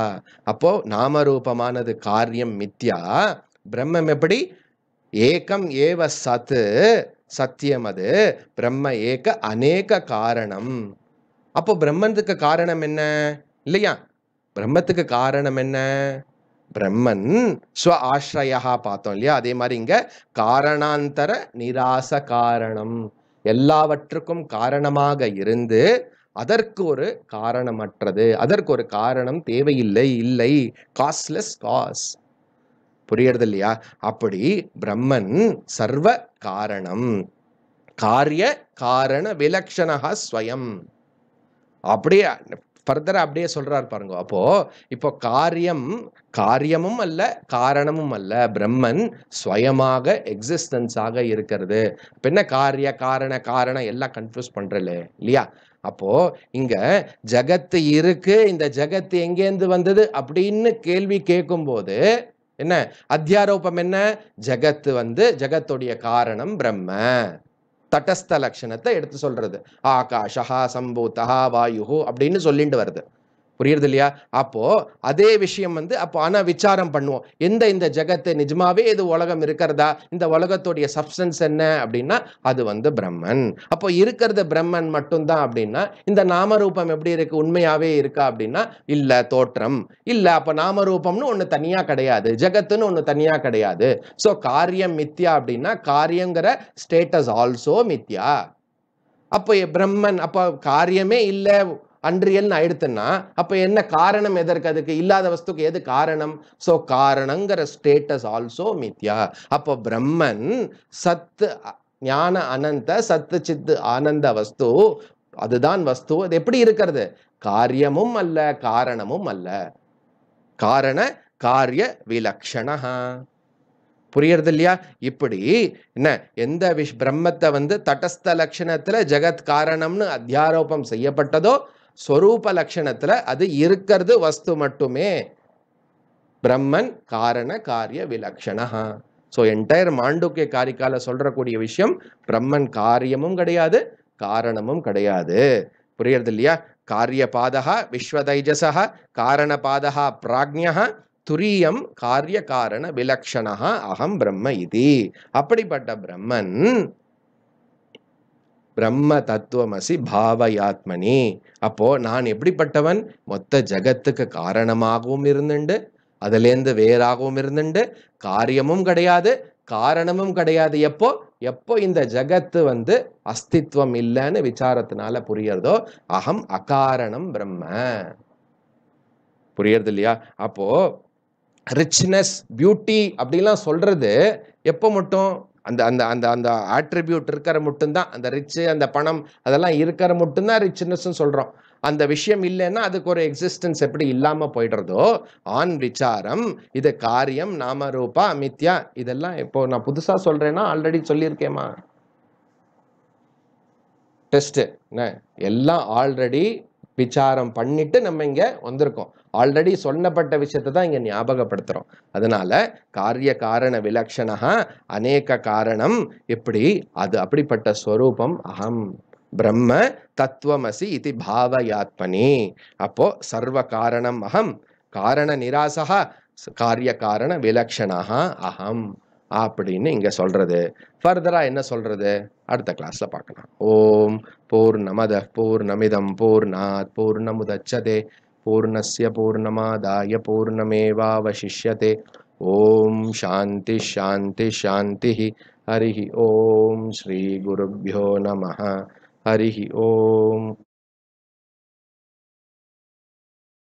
அப்போ நாமரூபமானது காரியம் மித்யா பிரம்மம் எப்படி ஏகம் ஏவ சத்து சத்தியம் அது பிரம்ம ஏக அநேக காரணம் அப்போ பிரம்மத்துக்கு காரணம் என்ன இல்லையா பிரம்மத்துக்கு காரணம் என்ன பிரம்மன் ஸ்வ ஆசிரயா பார்த்தோம் இல்லையா அதே மாதிரி இங்க காரணாந்தர நிராச காரணம் எல்லாவற்றுக்கும் காரணமாக இருந்து அதற்கு ஒரு காரணமற்றது அதற்கு ஒரு காரணம் தேவையில்லை இல்லை காஸ்லெஸ் காஸ் புரியறது இல்லையா அப்படி பிரம்மன் சர்வ காரணம் காரிய காரண விலக்ஷணா ஸ்வயம் அப்படியே ஃபர்தராக அப்படியே சொல்கிறார் பாருங்க அப்போ இப்போ காரியம் காரியமும் அல்ல காரணமும் அல்ல பிரம்மன் ஸ்வயமாக எக்ஸிஸ்டன்ஸாக இருக்கிறது என்ன காரிய காரண காரணம் எல்லாம் கன்ஃபியூஸ் பண்ணுறலே இல்லையா அப்போ இங்க ஜகத்து இருக்கு இந்த ஜகத்து எங்கேருந்து வந்தது அப்படின்னு கேள்வி கேட்கும்போது என்ன அத்தியாரோபம் என்ன ஜெகத்து வந்து ஜெகத்துடைய காரணம் பிரம்ம தட்டஸ்த லட்சணத்தை எடுத்து சொல்றது ஆகாஷா சம்பூத்தா வாயு அப்படின்னு சொல்லிட்டு வருது புரியுறது இல்லையா அப்போ அதே விஷயம் வந்து அப்போ ஆனால் விசாரம் பண்ணுவோம் எந்த இந்த ஜெகத்தை நிஜமாவே இது உலகம் இருக்கிறதா இந்த உலகத்துடைய சப்ஸ்டன்ஸ் என்ன அப்படின்னா அது வந்து பிரம்மன் அப்போ இருக்கிறது பிரம்மன் மட்டும்தான் அப்படின்னா இந்த நாமரூபம் எப்படி இருக்கு உண்மையாவே இருக்கா அப்படின்னா இல்லை தோற்றம் இல்லை அப்போ நாமரூபம்னு ஒன்று தனியாக கிடையாது ஜெகத்துன்னு ஒன்று தனியாக கிடையாது ஸோ காரியம் மித்யா அப்படின்னா காரியங்கிற ஸ்டேட்டஸ் ஆல்சோ மித்யா அப்போ பிரம்மன் அப்போ காரியமே இல்லை அன்றியல்னு ஆயிடுத்துன்னா அப்போ என்ன காரணம் எதற்கு அதுக்கு இல்லாத வஸ்துக்கு எது காரணம் ஸோ காரணங்கிற ஸ்டேட்டஸ் ஆல்சோ மித்யா அப்போ பிரம்மன் சத்து ஞான அனந்த சத்து சித்து ஆனந்த வஸ்து அதுதான் வஸ்து அது எப்படி இருக்கிறது காரியமும் அல்ல காரணமும் அல்ல காரண காரிய விலக்ஷணா புரியறது இல்லையா இப்படி என்ன எந்த விஷ் பிரம்மத்தை வந்து தட்டஸ்த லட்சணத்துல ஜெகத் காரணம்னு அத்தியாரோபம் செய்யப்பட்டதோ ஸ்வரூப லட்சணத்தில் அது இருக்கிறது வஸ்து மட்டுமே பிரம்மன் காரண காரிய விலக்ஷணா ஸோ என்டையர் மாண்டுக்கிய காரிக்கால சொல்றக்கூடிய விஷயம் பிரம்மன் காரியமும் கிடையாது காரணமும் கிடையாது புரியறது இல்லையா காரிய பாதகா விஸ்வதைஜசா காரண பாதகா பிராக்யா துரியம் காரிய காரண விலக்ஷணா அகம் பிரம்ம இது அப்படிப்பட்ட பிரம்மன் பிரம்ம தத்துவமசி பாவயாத்மனி அப்போ நான் எப்படிப்பட்டவன் மொத்த ஜகத்துக்கு காரணமாகவும் இருந்துண்டு அதுலேருந்து வேறாகவும் இருந்துண்டு காரியமும் கிடையாது காரணமும் கிடையாது எப்போ எப்போ இந்த ஜகத்து வந்து அஸ்தித்வம் இல்லைன்னு விசாரத்தினால புரியறதோ அகம் அகாரணம் பிரம்ம புரியறது இல்லையா அப்போ ரிச்னஸ் பியூட்டி அப்படிலாம் சொல்றது எப்போ மட்டும் அந்த அந்த அந்த அந்த ஆட்ரிபியூட் இருக்கிற மட்டும்தான் அந்த ரிச்சு அந்த பணம் அதெல்லாம் இருக்கிற மட்டும்தான் ரிச்னஸ்ன்னு சொல்கிறோம் அந்த விஷயம் இல்லைன்னா அதுக்கு ஒரு எக்ஸிஸ்டன்ஸ் எப்படி இல்லாமல் போயிடுறதோ ஆண் விசாரம் இது காரியம் நாம ரூபா மித்யா இதெல்லாம் இப்போ நான் புதுசாக சொல்கிறேன்னா ஆல்ரெடி சொல்லியிருக்கேம்மா டெஸ்ட்டு என்ன எல்லாம் ஆல்ரெடி விசாரம் பண்ணிட்டு நம்ம இங்கே வந்திருக்கோம் ஆல்ரெடி சொன்னப்பட்ட விஷயத்தை தான் இங்கே ஞாபகப்படுத்துகிறோம் அதனால் காரிய காரண விலக்ஷணா அநேக காரணம் இப்படி அது அப்படிப்பட்ட ஸ்வரூபம் அகம் பிரம்ம தத்துவமசி இது பாவயாத்மனி அப்போ சர்வ காரணம் அகம் காரண நிராசா காரிய காரண விலக்ஷணா அகம் அப்படின்னு இங்கே சொல்கிறது ஃபர்தரா என்ன சொல்கிறது அடுத்த கிளாஸில் பார்க்கலாம் ஓம் பூர்ணமத பூர்ணமிதம் பூர்ணாத் பூர்ணமுதச்சதே पूर्णस्य पूर्णमादाय पूर्णमेवावशिष्यते ॐ शान्तिः हरिः ॐ श्रीगुरुभ्यो नमः हरिः ॐ